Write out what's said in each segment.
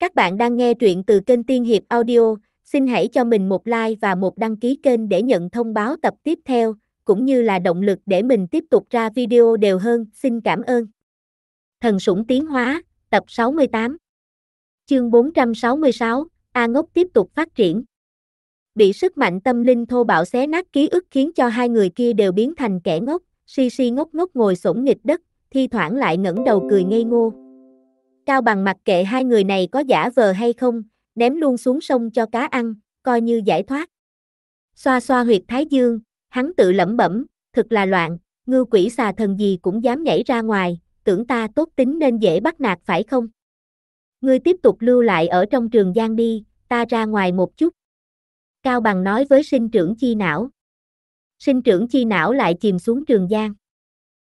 Các bạn đang nghe truyện từ kênh Tiên Hiệp Audio, xin hãy cho mình một like và một đăng ký kênh để nhận thông báo tập tiếp theo, cũng như là động lực để mình tiếp tục ra video đều hơn, xin cảm ơn. Thần sủng tiến hóa, tập 68 Chương 466, A Ngốc tiếp tục phát triển Bị sức mạnh tâm linh thô bạo xé nát ký ức khiến cho hai người kia đều biến thành kẻ ngốc, si si ngốc ngốc ngồi sổn nghịch đất, thi thoảng lại ngẩng đầu cười ngây ngô. Cao bằng mặc kệ hai người này có giả vờ hay không, ném luôn xuống sông cho cá ăn, coi như giải thoát. Xoa xoa huyệt thái dương, hắn tự lẩm bẩm, thật là loạn, ngư quỷ xà thần gì cũng dám nhảy ra ngoài, tưởng ta tốt tính nên dễ bắt nạt phải không? Ngươi tiếp tục lưu lại ở trong trường giang đi, ta ra ngoài một chút. Cao Bằng nói với sinh trưởng chi não. Sinh trưởng chi não lại chìm xuống trường giang.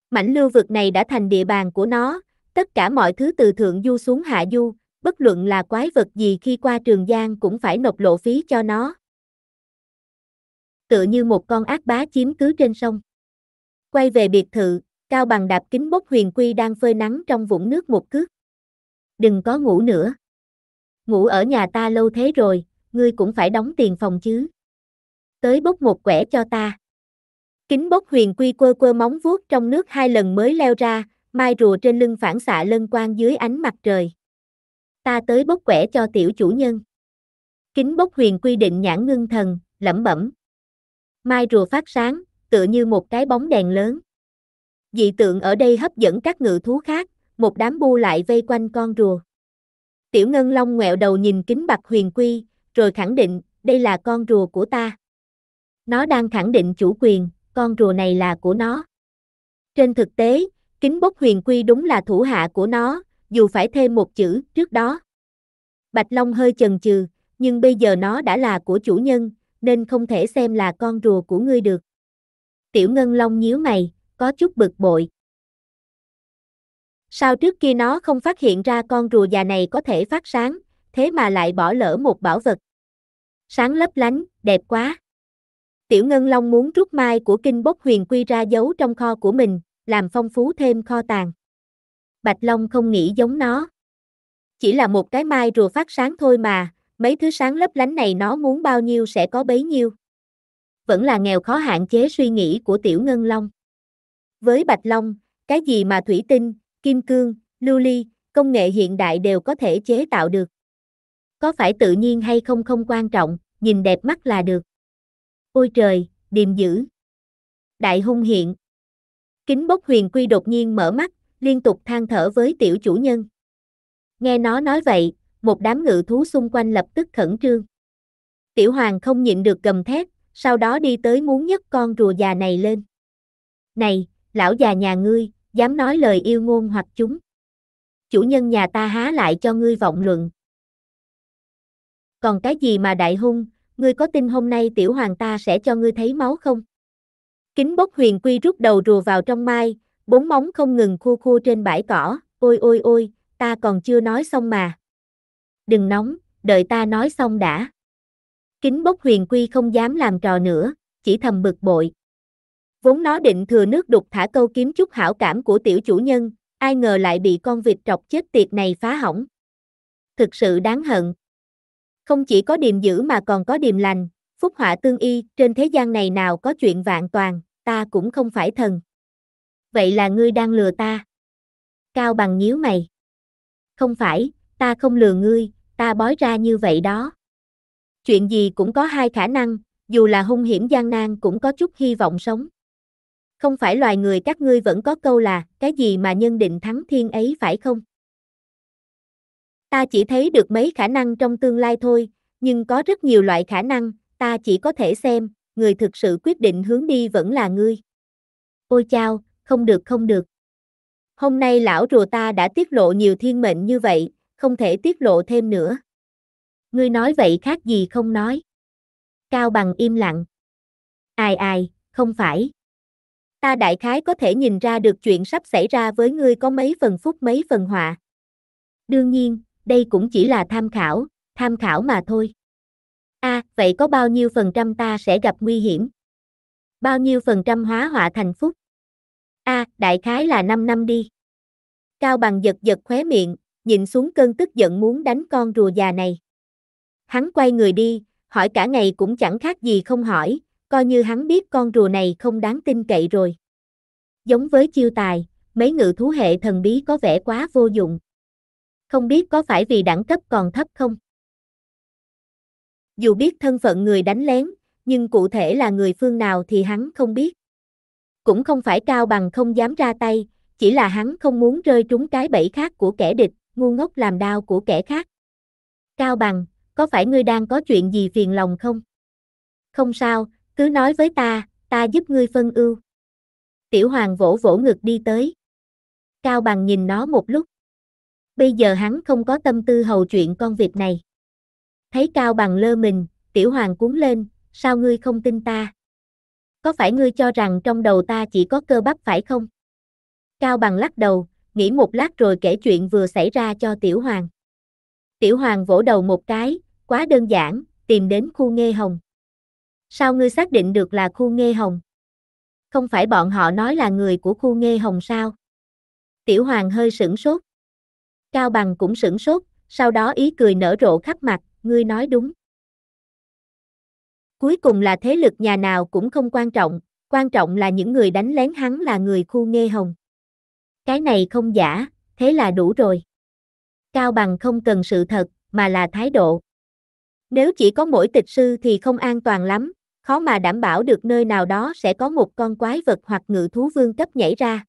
Mảnh lưu vực này đã thành địa bàn của nó, Tất cả mọi thứ từ thượng du xuống hạ du, bất luận là quái vật gì khi qua Trường Giang cũng phải nộp lộ phí cho nó. Tựa như một con ác bá chiếm cứ trên sông. Quay về biệt thự, Cao Bằng đạp kính bốc huyền quy đang phơi nắng trong vũng nước một cước. Đừng có ngủ nữa. Ngủ ở nhà ta lâu thế rồi, ngươi cũng phải đóng tiền phòng chứ. Tới bốc một quẻ cho ta. Kính bốc huyền quy quơ quơ móng vuốt trong nước hai lần mới leo ra, mai rùa trên lưng phản xạ lân quang dưới ánh mặt trời. Ta tới bốc quẻ cho tiểu chủ nhân. Kính bốc huyền quy định nhãn ngưng thần, lẩm bẩm. Mai rùa phát sáng, tựa như một cái bóng đèn lớn. Dị tượng ở đây hấp dẫn các ngự thú khác, một đám bu lại vây quanh con rùa. Tiểu Ngân Long ngoẹo đầu nhìn kính bạc huyền quy, rồi khẳng định, đây là con rùa của ta. Nó đang khẳng định chủ quyền, con rùa này là của nó. Trên thực tế, Kính bốc huyền quy đúng là thủ hạ của nó, dù phải thêm một chữ trước đó. Bạch Long hơi chần chừ, nhưng bây giờ nó đã là của chủ nhân, nên không thể xem là con rùa của ngươi được. Tiểu Ngân Long nhíu mày, có chút bực bội. Sao trước kia nó không phát hiện ra con rùa già này có thể phát sáng, thế mà lại bỏ lỡ một bảo vật. Sáng lấp lánh, đẹp quá. Tiểu Ngân Long muốn rút mai của kinh bốc huyền quy ra giấu trong kho của mình, làm phong phú thêm kho tàng. Bạch Long không nghĩ giống nó. Chỉ là một cái mai rùa phát sáng thôi mà, mấy thứ sáng lấp lánh này nó muốn bao nhiêu sẽ có bấy nhiêu. Vẫn là nghèo khó hạn chế suy nghĩ của Tiểu Ngân Long. Với Bạch Long, cái gì mà thủy tinh, kim cương, lưu ly, công nghệ hiện đại đều có thể chế tạo được. Có phải tự nhiên hay không không quan trọng, nhìn đẹp mắt là được. Ôi trời, điềm dữ. Đại hung hiện. Kính bốc huyền quy đột nhiên mở mắt, liên tục than thở với tiểu chủ nhân. Nghe nó nói vậy, một đám ngự thú xung quanh lập tức khẩn trương. Tiểu hoàng không nhịn được gầm thét, sau đó đi tới muốn nhấc con rùa già này lên. Này, lão già nhà ngươi, dám nói lời yêu ngôn hoặc chúng. Chủ nhân nhà ta há lại cho ngươi vọng luận. Còn cái gì mà đại hung, ngươi có tin hôm nay tiểu hoàng ta sẽ cho ngươi thấy máu không? Kính bốc huyền quy rút đầu rùa vào trong mai, bốn móng không ngừng khu khu trên bãi cỏ, ôi ôi ôi, ta còn chưa nói xong mà. Đừng nóng, đợi ta nói xong đã. Kính bốc huyền quy không dám làm trò nữa, chỉ thầm bực bội. Vốn nó định thừa nước đục thả câu kiếm chút hảo cảm của tiểu chủ nhân, ai ngờ lại bị con vịt trọc chết tiệt này phá hỏng. Thực sự đáng hận. Không chỉ có điềm dữ mà còn có điềm lành, phúc họa tương y, trên thế gian này nào có chuyện vạn toàn, ta cũng không phải thần. Vậy là ngươi đang lừa ta. Cao bằng nhíu mày. Không phải, ta không lừa ngươi, ta bói ra như vậy đó. Chuyện gì cũng có hai khả năng, dù là hung hiểm gian nan cũng có chút hy vọng sống. Không phải loài người các ngươi vẫn có câu là, cái gì mà nhân định thắng thiên ấy phải không? Ta chỉ thấy được mấy khả năng trong tương lai thôi, nhưng có rất nhiều loại khả năng, ta chỉ có thể xem, người thực sự quyết định hướng đi vẫn là ngươi. Ôi chao, không được không được. Hôm nay lão rùa ta đã tiết lộ nhiều thiên mệnh như vậy, không thể tiết lộ thêm nữa. Ngươi nói vậy khác gì không nói. Cao bằng im lặng. Ai ai, không phải. Ta đại khái có thể nhìn ra được chuyện sắp xảy ra với ngươi có mấy phần phúc mấy phần họa. Đương nhiên, đây cũng chỉ là tham khảo, tham khảo mà thôi a à, vậy có bao nhiêu phần trăm ta sẽ gặp nguy hiểm? Bao nhiêu phần trăm hóa họa thành phúc? a à, đại khái là 5 năm đi. Cao bằng giật giật khóe miệng, nhìn xuống cơn tức giận muốn đánh con rùa già này. Hắn quay người đi, hỏi cả ngày cũng chẳng khác gì không hỏi, coi như hắn biết con rùa này không đáng tin cậy rồi. Giống với chiêu tài, mấy ngự thú hệ thần bí có vẻ quá vô dụng. Không biết có phải vì đẳng cấp còn thấp không? Dù biết thân phận người đánh lén, nhưng cụ thể là người phương nào thì hắn không biết. Cũng không phải cao bằng không dám ra tay, chỉ là hắn không muốn rơi trúng cái bẫy khác của kẻ địch, ngu ngốc làm đau của kẻ khác. Cao bằng, có phải ngươi đang có chuyện gì phiền lòng không? Không sao, cứ nói với ta, ta giúp ngươi phân ưu. Tiểu hoàng vỗ vỗ ngực đi tới. Cao bằng nhìn nó một lúc. Bây giờ hắn không có tâm tư hầu chuyện con vịt này. Thấy Cao Bằng lơ mình, tiểu hoàng cuốn lên, sao ngươi không tin ta? Có phải ngươi cho rằng trong đầu ta chỉ có cơ bắp phải không? Cao Bằng lắc đầu, nghĩ một lát rồi kể chuyện vừa xảy ra cho tiểu hoàng. Tiểu hoàng vỗ đầu một cái, quá đơn giản, tìm đến khu nghe hồng. Sao ngươi xác định được là khu nghe hồng? Không phải bọn họ nói là người của khu nghe hồng sao? Tiểu hoàng hơi sửng sốt. Cao bằng cũng sửng sốt, sau đó ý cười nở rộ khắp mặt, ngươi nói đúng. Cuối cùng là thế lực nhà nào cũng không quan trọng, quan trọng là những người đánh lén hắn là người khu nghe hồng. Cái này không giả, thế là đủ rồi. Cao bằng không cần sự thật, mà là thái độ. Nếu chỉ có mỗi tịch sư thì không an toàn lắm, khó mà đảm bảo được nơi nào đó sẽ có một con quái vật hoặc ngự thú vương cấp nhảy ra.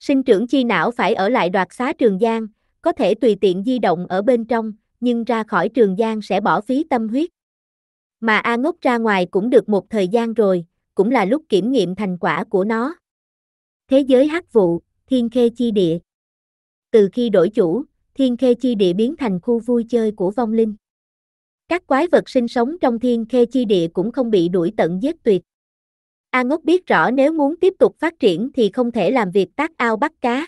Sinh trưởng chi não phải ở lại đoạt xá Trường Giang, có thể tùy tiện di động ở bên trong, nhưng ra khỏi Trường Giang sẽ bỏ phí tâm huyết. Mà A Ngốc ra ngoài cũng được một thời gian rồi, cũng là lúc kiểm nghiệm thành quả của nó. Thế giới hắc vụ, Thiên Khê Chi Địa Từ khi đổi chủ, Thiên Khê Chi Địa biến thành khu vui chơi của vong linh. Các quái vật sinh sống trong Thiên Khê Chi Địa cũng không bị đuổi tận giết tuyệt. A Ngốc biết rõ nếu muốn tiếp tục phát triển thì không thể làm việc tác ao bắt cá.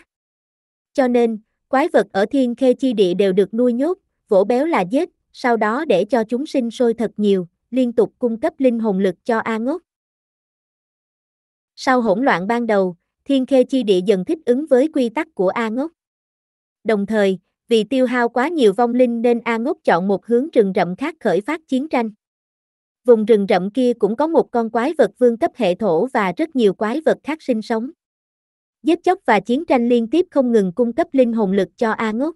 Cho nên, quái vật ở Thiên Khê Chi Địa đều được nuôi nhốt, vỗ béo là giết, sau đó để cho chúng sinh sôi thật nhiều, liên tục cung cấp linh hồn lực cho A ngốc. Sau hỗn loạn ban đầu, thiên khê chi địa dần thích ứng với quy tắc của A ngốc. Đồng thời, vì tiêu hao quá nhiều vong linh nên A ngốc chọn một hướng rừng rậm khác khởi phát chiến tranh. Vùng rừng rậm kia cũng có một con quái vật vương cấp hệ thổ và rất nhiều quái vật khác sinh sống. Giết chóc và chiến tranh liên tiếp không ngừng cung cấp linh hồn lực cho A ngốc.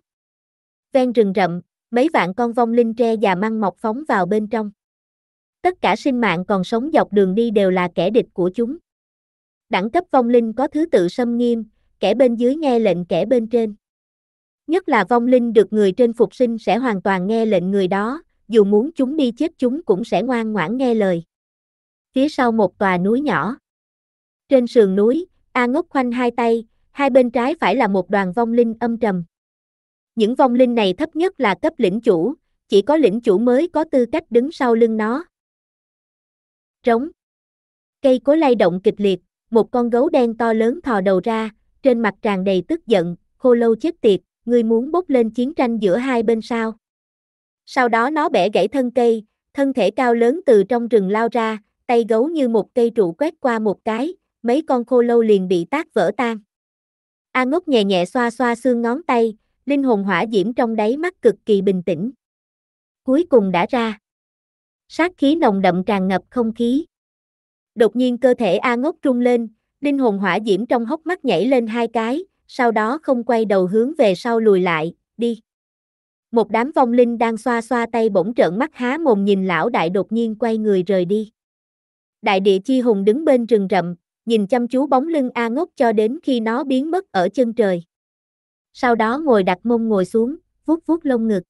Ven rừng rậm, mấy vạn con vong linh tre và măng mọc phóng vào bên trong. Tất cả sinh mạng còn sống dọc đường đi đều là kẻ địch của chúng. Đẳng cấp vong linh có thứ tự xâm nghiêm, kẻ bên dưới nghe lệnh kẻ bên trên. Nhất là vong linh được người trên phục sinh sẽ hoàn toàn nghe lệnh người đó, dù muốn chúng đi chết chúng cũng sẽ ngoan ngoãn nghe lời. Phía sau một tòa núi nhỏ. Trên sườn núi, A Ngốc khoanh hai tay, hai bên trái phải là một đoàn vong linh âm trầm. Những vong linh này thấp nhất là cấp lĩnh chủ, chỉ có lĩnh chủ mới có tư cách đứng sau lưng nó. Trống Cây cối lay động kịch liệt, một con gấu đen to lớn thò đầu ra, trên mặt tràn đầy tức giận, khô lâu chết tiệt, ngươi muốn bốc lên chiến tranh giữa hai bên sao. Sau đó nó bẻ gãy thân cây, thân thể cao lớn từ trong rừng lao ra, tay gấu như một cây trụ quét qua một cái, mấy con khô lâu liền bị tác vỡ tan. A ngốc nhẹ nhẹ xoa xoa xương ngón tay, linh hồn hỏa diễm trong đáy mắt cực kỳ bình tĩnh. Cuối cùng đã ra. Sát khí nồng đậm tràn ngập không khí. Đột nhiên cơ thể A ngốc trung lên, linh hồn hỏa diễm trong hốc mắt nhảy lên hai cái, sau đó không quay đầu hướng về sau lùi lại, đi. Một đám vong linh đang xoa xoa tay bỗng trợn mắt há mồm nhìn lão đại đột nhiên quay người rời đi. Đại địa chi hùng đứng bên rừng rậm, nhìn chăm chú bóng lưng A ngốc cho đến khi nó biến mất ở chân trời sau đó ngồi đặt mông ngồi xuống, vuốt vuốt lông ngực.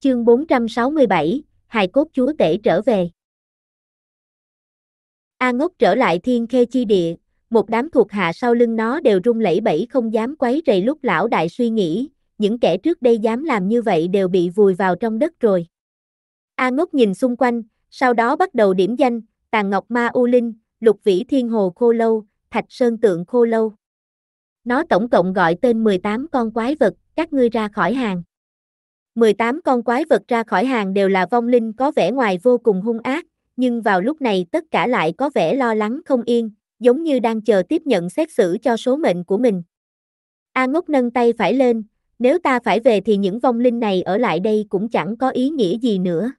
Chương 467, hài cốt chúa tể trở về. A ngốc trở lại thiên khê chi địa, một đám thuộc hạ sau lưng nó đều rung lẩy bẩy không dám quấy rầy lúc lão đại suy nghĩ, những kẻ trước đây dám làm như vậy đều bị vùi vào trong đất rồi. A ngốc nhìn xung quanh, sau đó bắt đầu điểm danh, tàn ngọc ma u linh, lục vĩ thiên hồ khô lâu, thạch sơn tượng khô lâu. Nó tổng cộng gọi tên 18 con quái vật, các ngươi ra khỏi hàng. 18 con quái vật ra khỏi hàng đều là vong linh có vẻ ngoài vô cùng hung ác, nhưng vào lúc này tất cả lại có vẻ lo lắng không yên, giống như đang chờ tiếp nhận xét xử cho số mệnh của mình. A ngốc nâng tay phải lên, nếu ta phải về thì những vong linh này ở lại đây cũng chẳng có ý nghĩa gì nữa.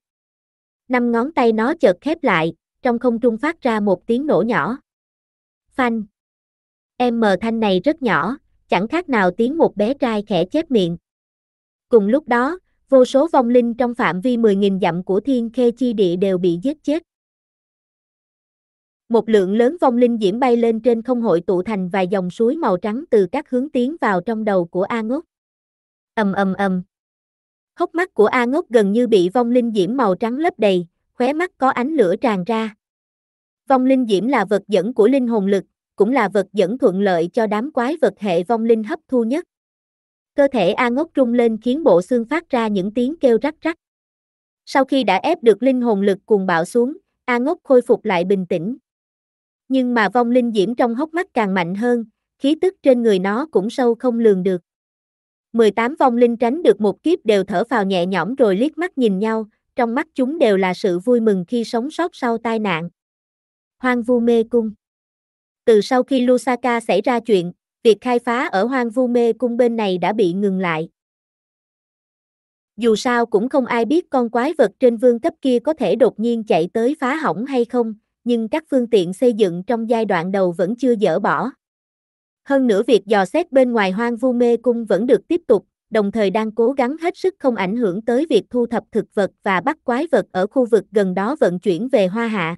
Năm ngón tay nó chợt khép lại, trong không trung phát ra một tiếng nổ nhỏ. Phanh. Em mờ thanh này rất nhỏ, chẳng khác nào tiếng một bé trai khẽ chép miệng. Cùng lúc đó, vô số vong linh trong phạm vi 10.000 dặm của thiên khê chi địa đều bị giết chết. Một lượng lớn vong linh diễm bay lên trên không hội tụ thành vài dòng suối màu trắng từ các hướng tiến vào trong đầu của A Ngốc. Ầm ầm ầm. Hốc mắt của A Ngốc gần như bị vong linh diễm màu trắng lấp đầy, khóe mắt có ánh lửa tràn ra. Vong linh diễm là vật dẫn của linh hồn lực, cũng là vật dẫn thuận lợi cho đám quái vật hệ vong linh hấp thu nhất. Cơ thể A ngốc rung lên khiến bộ xương phát ra những tiếng kêu rắc rắc. Sau khi đã ép được linh hồn lực cuồng bạo xuống, A ngốc khôi phục lại bình tĩnh. Nhưng mà vong linh diễm trong hốc mắt càng mạnh hơn, khí tức trên người nó cũng sâu không lường được. 18 vong linh tránh được một kiếp đều thở vào nhẹ nhõm rồi liếc mắt nhìn nhau, trong mắt chúng đều là sự vui mừng khi sống sót sau tai nạn. Hoang vu mê cung từ sau khi Lusaka xảy ra chuyện, việc khai phá ở hoang vu mê cung bên này đã bị ngừng lại. Dù sao cũng không ai biết con quái vật trên vương cấp kia có thể đột nhiên chạy tới phá hỏng hay không, nhưng các phương tiện xây dựng trong giai đoạn đầu vẫn chưa dỡ bỏ. Hơn nữa việc dò xét bên ngoài hoang vu mê cung vẫn được tiếp tục, đồng thời đang cố gắng hết sức không ảnh hưởng tới việc thu thập thực vật và bắt quái vật ở khu vực gần đó vận chuyển về Hoa Hạ.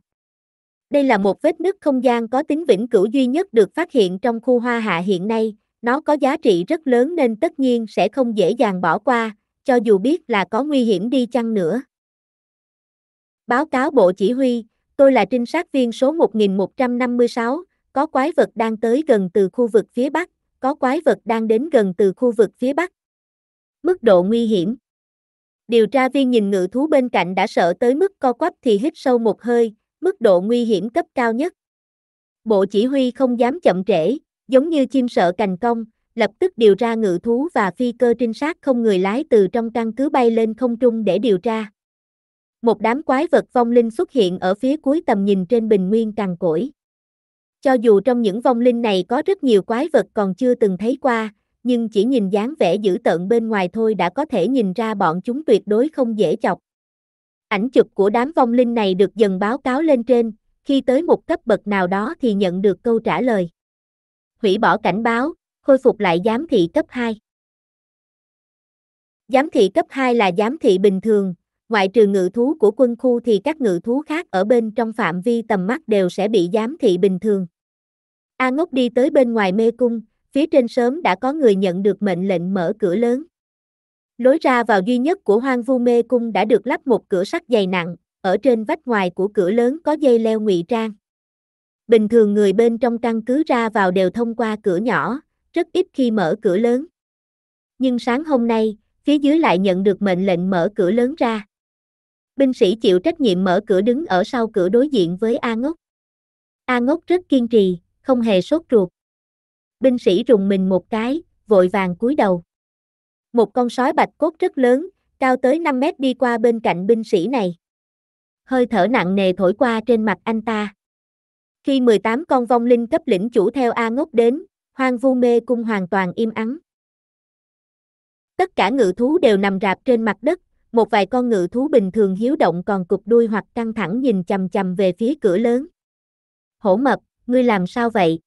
Đây là một vết nứt không gian có tính vĩnh cửu duy nhất được phát hiện trong khu hoa hạ hiện nay, nó có giá trị rất lớn nên tất nhiên sẽ không dễ dàng bỏ qua, cho dù biết là có nguy hiểm đi chăng nữa. Báo cáo Bộ Chỉ huy, tôi là trinh sát viên số 1156, có quái vật đang tới gần từ khu vực phía Bắc, có quái vật đang đến gần từ khu vực phía Bắc. Mức độ nguy hiểm Điều tra viên nhìn ngự thú bên cạnh đã sợ tới mức co quắp thì hít sâu một hơi, mức độ nguy hiểm cấp cao nhất. Bộ chỉ huy không dám chậm trễ, giống như chim sợ cành cong, lập tức điều ra ngự thú và phi cơ trinh sát không người lái từ trong căn cứ bay lên không trung để điều tra. Một đám quái vật vong linh xuất hiện ở phía cuối tầm nhìn trên bình nguyên cằn cỗi. Cho dù trong những vong linh này có rất nhiều quái vật còn chưa từng thấy qua, nhưng chỉ nhìn dáng vẻ dữ tợn bên ngoài thôi đã có thể nhìn ra bọn chúng tuyệt đối không dễ chọc. Ảnh chụp của đám vong linh này được dần báo cáo lên trên, khi tới một cấp bậc nào đó thì nhận được câu trả lời. Hủy bỏ cảnh báo, khôi phục lại giám thị cấp 2. Giám thị cấp 2 là giám thị bình thường, ngoại trừ ngự thú của quân khu thì các ngự thú khác ở bên trong phạm vi tầm mắt đều sẽ bị giám thị bình thường. A ngốc đi tới bên ngoài mê cung, phía trên sớm đã có người nhận được mệnh lệnh mở cửa lớn. Lối ra vào duy nhất của hoang vu mê cung đã được lắp một cửa sắt dày nặng, ở trên vách ngoài của cửa lớn có dây leo ngụy trang. Bình thường người bên trong căn cứ ra vào đều thông qua cửa nhỏ, rất ít khi mở cửa lớn. Nhưng sáng hôm nay, phía dưới lại nhận được mệnh lệnh mở cửa lớn ra. Binh sĩ chịu trách nhiệm mở cửa đứng ở sau cửa đối diện với A Ngốc. A Ngốc rất kiên trì, không hề sốt ruột. Binh sĩ rùng mình một cái, vội vàng cúi đầu một con sói bạch cốt rất lớn, cao tới 5 mét đi qua bên cạnh binh sĩ này. Hơi thở nặng nề thổi qua trên mặt anh ta. Khi 18 con vong linh cấp lĩnh chủ theo A ngốc đến, hoang vu mê cung hoàn toàn im ắng. Tất cả ngự thú đều nằm rạp trên mặt đất, một vài con ngự thú bình thường hiếu động còn cục đuôi hoặc căng thẳng nhìn chầm chầm về phía cửa lớn. Hổ mập, ngươi làm sao vậy?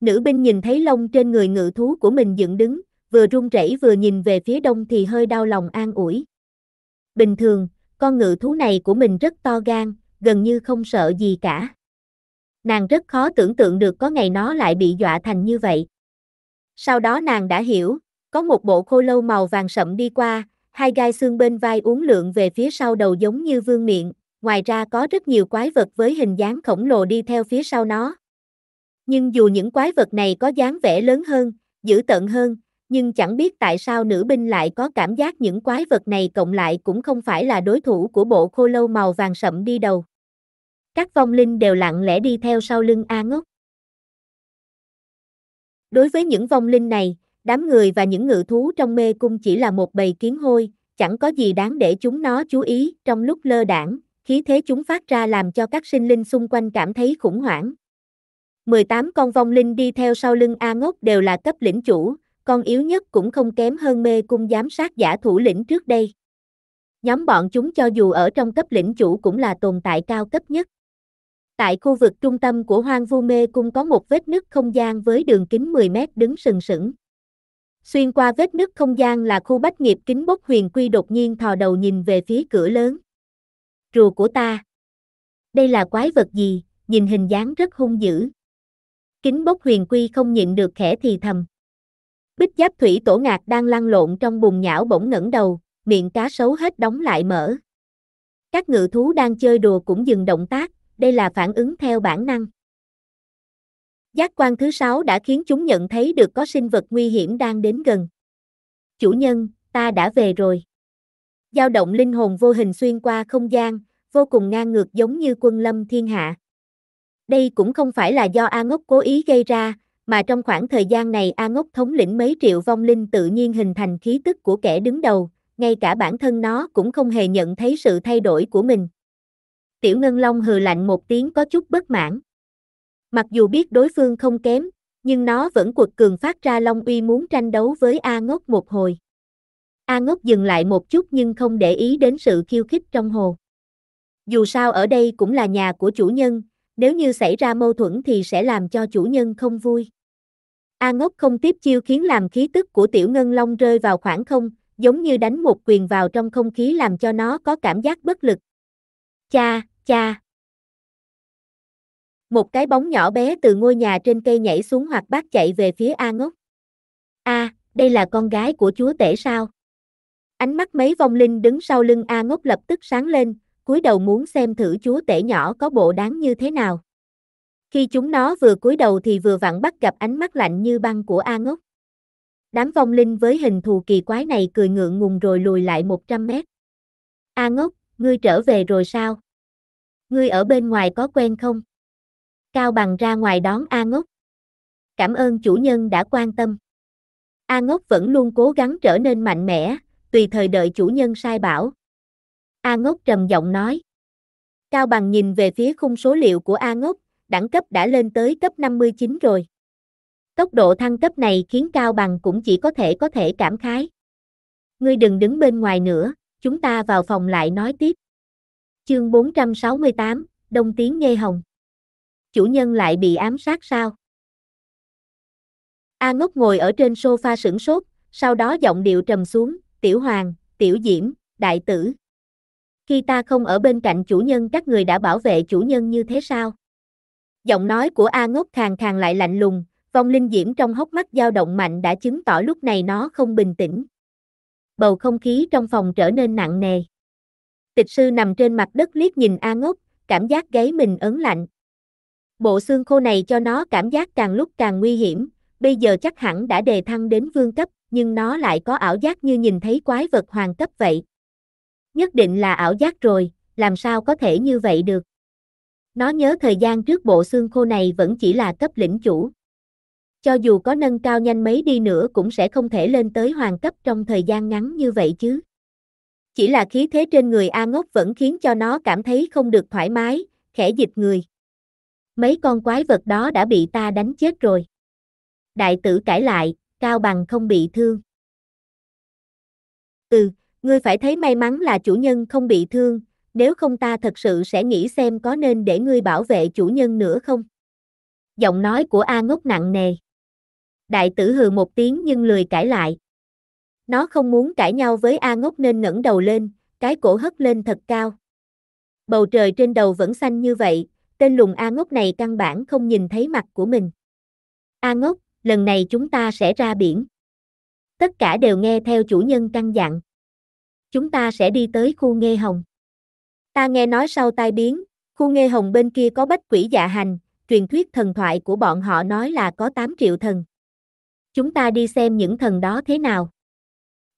Nữ binh nhìn thấy lông trên người ngự thú của mình dựng đứng, vừa run rẩy vừa nhìn về phía đông thì hơi đau lòng an ủi. Bình thường, con ngự thú này của mình rất to gan, gần như không sợ gì cả. Nàng rất khó tưởng tượng được có ngày nó lại bị dọa thành như vậy. Sau đó nàng đã hiểu, có một bộ khô lâu màu vàng sậm đi qua, hai gai xương bên vai uốn lượn về phía sau đầu giống như vương miệng, ngoài ra có rất nhiều quái vật với hình dáng khổng lồ đi theo phía sau nó. Nhưng dù những quái vật này có dáng vẻ lớn hơn, dữ tợn hơn, nhưng chẳng biết tại sao nữ binh lại có cảm giác những quái vật này cộng lại cũng không phải là đối thủ của bộ khô lâu màu vàng sậm đi đầu. Các vong linh đều lặng lẽ đi theo sau lưng A ngốc. Đối với những vong linh này, đám người và những ngự thú trong mê cung chỉ là một bầy kiến hôi, chẳng có gì đáng để chúng nó chú ý trong lúc lơ đảng, khí thế chúng phát ra làm cho các sinh linh xung quanh cảm thấy khủng hoảng. 18 con vong linh đi theo sau lưng A ngốc đều là cấp lĩnh chủ, con yếu nhất cũng không kém hơn mê cung giám sát giả thủ lĩnh trước đây. Nhóm bọn chúng cho dù ở trong cấp lĩnh chủ cũng là tồn tại cao cấp nhất. Tại khu vực trung tâm của hoang vu mê cung có một vết nứt không gian với đường kính 10 mét đứng sừng sững. Xuyên qua vết nứt không gian là khu bách nghiệp kính bốc huyền quy đột nhiên thò đầu nhìn về phía cửa lớn. Rùa của ta. Đây là quái vật gì, nhìn hình dáng rất hung dữ. Kính bốc huyền quy không nhịn được khẽ thì thầm. Bích giáp thủy tổ ngạc đang lăn lộn trong bùn nhão bỗng ngẩng đầu, miệng cá sấu hết đóng lại mở. Các ngự thú đang chơi đùa cũng dừng động tác, đây là phản ứng theo bản năng. Giác quan thứ sáu đã khiến chúng nhận thấy được có sinh vật nguy hiểm đang đến gần. Chủ nhân, ta đã về rồi. Giao động linh hồn vô hình xuyên qua không gian, vô cùng ngang ngược giống như quân lâm thiên hạ. Đây cũng không phải là do A ngốc cố ý gây ra, mà trong khoảng thời gian này A Ngốc thống lĩnh mấy triệu vong linh tự nhiên hình thành khí tức của kẻ đứng đầu, ngay cả bản thân nó cũng không hề nhận thấy sự thay đổi của mình. Tiểu Ngân Long hừ lạnh một tiếng có chút bất mãn. Mặc dù biết đối phương không kém, nhưng nó vẫn quật cường phát ra Long uy muốn tranh đấu với A Ngốc một hồi. A Ngốc dừng lại một chút nhưng không để ý đến sự khiêu khích trong hồ. Dù sao ở đây cũng là nhà của chủ nhân, nếu như xảy ra mâu thuẫn thì sẽ làm cho chủ nhân không vui. A ngốc không tiếp chiêu khiến làm khí tức của tiểu ngân long rơi vào khoảng không, giống như đánh một quyền vào trong không khí làm cho nó có cảm giác bất lực. Cha, cha. Một cái bóng nhỏ bé từ ngôi nhà trên cây nhảy xuống hoặc bác chạy về phía A ngốc. A, đây là con gái của chúa tể sao? Ánh mắt mấy vong linh đứng sau lưng A ngốc lập tức sáng lên, cúi đầu muốn xem thử chúa tể nhỏ có bộ đáng như thế nào. Khi chúng nó vừa cúi đầu thì vừa vặn bắt gặp ánh mắt lạnh như băng của A Ngốc. Đám vong linh với hình thù kỳ quái này cười ngượng ngùng rồi lùi lại 100 mét. A Ngốc, ngươi trở về rồi sao? Ngươi ở bên ngoài có quen không? Cao bằng ra ngoài đón A Ngốc. Cảm ơn chủ nhân đã quan tâm. A Ngốc vẫn luôn cố gắng trở nên mạnh mẽ, tùy thời đợi chủ nhân sai bảo. A Ngốc trầm giọng nói. Cao Bằng nhìn về phía khung số liệu của A Ngốc, đẳng cấp đã lên tới cấp 59 rồi. Tốc độ thăng cấp này khiến Cao Bằng cũng chỉ có thể có thể cảm khái. Ngươi đừng đứng bên ngoài nữa, chúng ta vào phòng lại nói tiếp. Chương 468, Đông Tiến Nghê Hồng. Chủ nhân lại bị ám sát sao? A ngốc ngồi ở trên sofa sửng sốt, sau đó giọng điệu trầm xuống, tiểu hoàng, tiểu diễm, đại tử. Khi ta không ở bên cạnh chủ nhân các người đã bảo vệ chủ nhân như thế sao? Giọng nói của A ngốc khàn khàn lại lạnh lùng, vong linh diễm trong hốc mắt dao động mạnh đã chứng tỏ lúc này nó không bình tĩnh. Bầu không khí trong phòng trở nên nặng nề. Tịch sư nằm trên mặt đất liếc nhìn A ngốc, cảm giác gáy mình ớn lạnh. Bộ xương khô này cho nó cảm giác càng lúc càng nguy hiểm, bây giờ chắc hẳn đã đề thăng đến vương cấp, nhưng nó lại có ảo giác như nhìn thấy quái vật hoàng cấp vậy. Nhất định là ảo giác rồi, làm sao có thể như vậy được. Nó nhớ thời gian trước bộ xương khô này vẫn chỉ là cấp lĩnh chủ. Cho dù có nâng cao nhanh mấy đi nữa cũng sẽ không thể lên tới hoàng cấp trong thời gian ngắn như vậy chứ. Chỉ là khí thế trên người A ngốc vẫn khiến cho nó cảm thấy không được thoải mái, khẽ dịch người. Mấy con quái vật đó đã bị ta đánh chết rồi. Đại tử cãi lại, cao bằng không bị thương. Ừ, ngươi phải thấy may mắn là chủ nhân không bị thương, nếu không ta thật sự sẽ nghĩ xem có nên để ngươi bảo vệ chủ nhân nữa không. Giọng nói của A ngốc nặng nề. Đại tử hừ một tiếng nhưng lười cãi lại. Nó không muốn cãi nhau với A ngốc nên ngẩng đầu lên, cái cổ hất lên thật cao. Bầu trời trên đầu vẫn xanh như vậy, tên lùng A ngốc này căn bản không nhìn thấy mặt của mình. A ngốc, lần này chúng ta sẽ ra biển. Tất cả đều nghe theo chủ nhân căn dặn. Chúng ta sẽ đi tới khu nghe hồng. Ta nghe nói sau tai biến, khu nghe hồng bên kia có bách quỷ dạ hành, truyền thuyết thần thoại của bọn họ nói là có 8 triệu thần. Chúng ta đi xem những thần đó thế nào.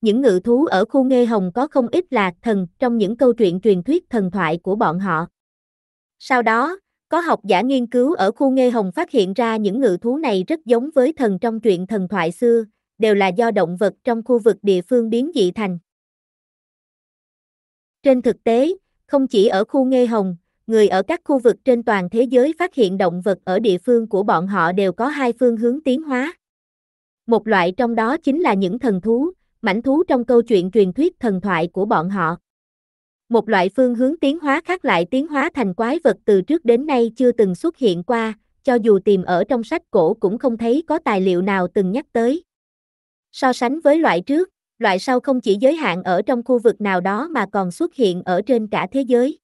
Những ngự thú ở khu nghe hồng có không ít là thần trong những câu chuyện truyền thuyết thần thoại của bọn họ. Sau đó, có học giả nghiên cứu ở khu nghe hồng phát hiện ra những ngự thú này rất giống với thần trong truyện thần thoại xưa, đều là do động vật trong khu vực địa phương biến dị thành. Trên thực tế, không chỉ ở khu Nghê Hồng, người ở các khu vực trên toàn thế giới phát hiện động vật ở địa phương của bọn họ đều có hai phương hướng tiến hóa. Một loại trong đó chính là những thần thú, mảnh thú trong câu chuyện truyền thuyết thần thoại của bọn họ. Một loại phương hướng tiến hóa khác lại tiến hóa thành quái vật từ trước đến nay chưa từng xuất hiện qua, cho dù tìm ở trong sách cổ cũng không thấy có tài liệu nào từng nhắc tới. So sánh với loại trước, loại sau không chỉ giới hạn ở trong khu vực nào đó mà còn xuất hiện ở trên cả thế giới.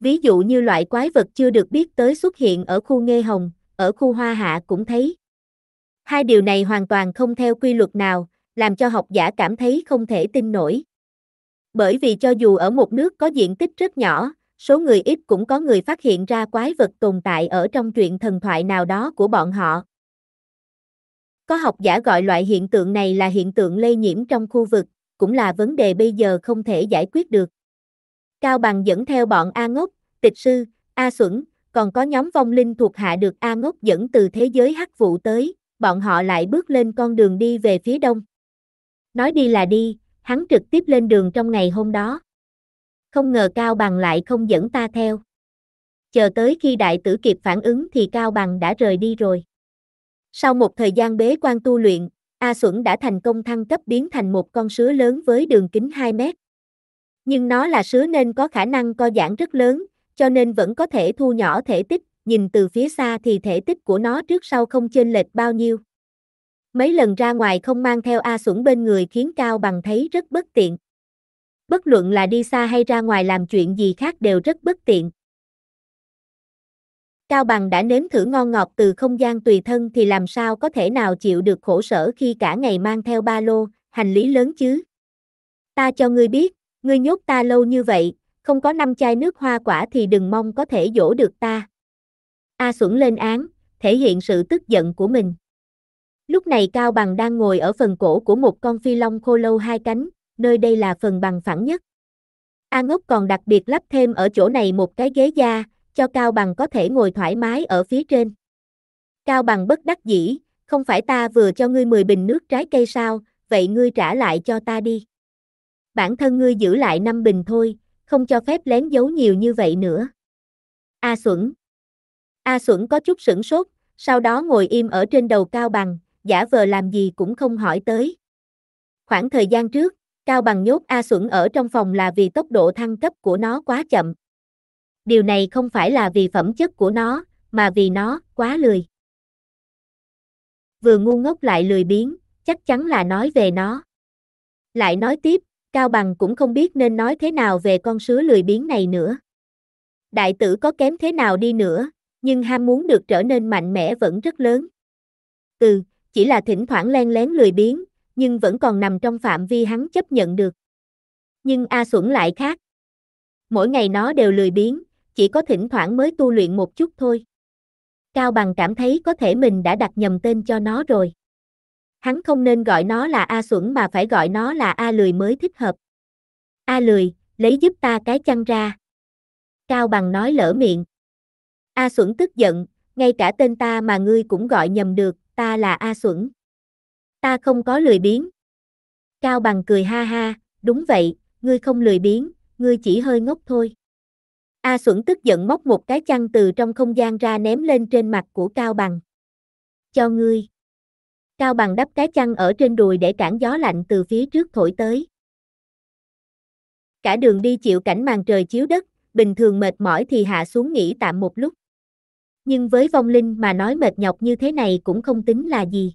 Ví dụ như loại quái vật chưa được biết tới xuất hiện ở khu Nghê Hồng, ở khu Hoa Hạ cũng thấy. Hai điều này hoàn toàn không theo quy luật nào, làm cho học giả cảm thấy không thể tin nổi. Bởi vì cho dù ở một nước có diện tích rất nhỏ, số người ít cũng có người phát hiện ra quái vật tồn tại ở trong truyện thần thoại nào đó của bọn họ. Có học giả gọi loại hiện tượng này là hiện tượng lây nhiễm trong khu vực, cũng là vấn đề bây giờ không thể giải quyết được. Cao Bằng dẫn theo bọn A Ngốc, Tịch Sư, A Xuẩn, còn có nhóm vong linh thuộc hạ được A Ngốc dẫn từ thế giới hắc vụ tới, bọn họ lại bước lên con đường đi về phía đông. Nói đi là đi, hắn trực tiếp lên đường trong ngày hôm đó. Không ngờ Cao Bằng lại không dẫn ta theo. Chờ tới khi đại tử kịp phản ứng thì Cao Bằng đã rời đi rồi. Sau một thời gian bế quan tu luyện, A Xuẩn đã thành công thăng cấp biến thành một con sứa lớn với đường kính 2 mét. Nhưng nó là sứa nên có khả năng co giãn rất lớn, cho nên vẫn có thể thu nhỏ thể tích, nhìn từ phía xa thì thể tích của nó trước sau không chênh lệch bao nhiêu. Mấy lần ra ngoài không mang theo A Xuẩn bên người khiến Cao Bằng thấy rất bất tiện. Bất luận là đi xa hay ra ngoài làm chuyện gì khác đều rất bất tiện, Cao Bằng đã nếm thử ngon ngọt từ không gian tùy thân thì làm sao có thể nào chịu được khổ sở khi cả ngày mang theo ba lô, hành lý lớn chứ. Ta cho ngươi biết, ngươi nhốt ta lâu như vậy, không có năm chai nước hoa quả thì đừng mong có thể dỗ được ta. A xuẩn lên án, thể hiện sự tức giận của mình. Lúc này Cao Bằng đang ngồi ở phần cổ của một con phi long khô lâu hai cánh, nơi đây là phần bằng phẳng nhất. A ngốc còn đặc biệt lắp thêm ở chỗ này một cái ghế da, cho Cao Bằng có thể ngồi thoải mái ở phía trên. Cao Bằng bất đắc dĩ, không phải ta vừa cho ngươi 10 bình nước trái cây sao, vậy ngươi trả lại cho ta đi. Bản thân ngươi giữ lại 5 bình thôi, không cho phép lén giấu nhiều như vậy nữa. A Xuẩn A Xuẩn có chút sửng sốt, sau đó ngồi im ở trên đầu Cao Bằng, giả vờ làm gì cũng không hỏi tới. Khoảng thời gian trước, Cao Bằng nhốt A Xuẩn ở trong phòng là vì tốc độ thăng cấp của nó quá chậm điều này không phải là vì phẩm chất của nó, mà vì nó quá lười. Vừa ngu ngốc lại lười biếng, chắc chắn là nói về nó. Lại nói tiếp, Cao Bằng cũng không biết nên nói thế nào về con sứa lười biếng này nữa. Đại tử có kém thế nào đi nữa, nhưng ham muốn được trở nên mạnh mẽ vẫn rất lớn. Ừ, chỉ là thỉnh thoảng len lén lười biếng, nhưng vẫn còn nằm trong phạm vi hắn chấp nhận được. Nhưng A Xuẩn lại khác. Mỗi ngày nó đều lười biếng, chỉ có thỉnh thoảng mới tu luyện một chút thôi. Cao Bằng cảm thấy có thể mình đã đặt nhầm tên cho nó rồi. Hắn không nên gọi nó là A Xuẩn mà phải gọi nó là A Lười mới thích hợp. A Lười, lấy giúp ta cái chăn ra. Cao Bằng nói lỡ miệng. A Xuẩn tức giận, ngay cả tên ta mà ngươi cũng gọi nhầm được, ta là A Xuẩn. Ta không có lười biếng. Cao Bằng cười ha ha, đúng vậy, ngươi không lười biếng, ngươi chỉ hơi ngốc thôi. A Xuẩn tức giận móc một cái chăn từ trong không gian ra ném lên trên mặt của Cao Bằng. Cho ngươi. Cao Bằng đắp cái chăn ở trên đùi để cản gió lạnh từ phía trước thổi tới. Cả đường đi chịu cảnh màn trời chiếu đất, bình thường mệt mỏi thì hạ xuống nghỉ tạm một lúc. Nhưng với vong linh mà nói mệt nhọc như thế này cũng không tính là gì.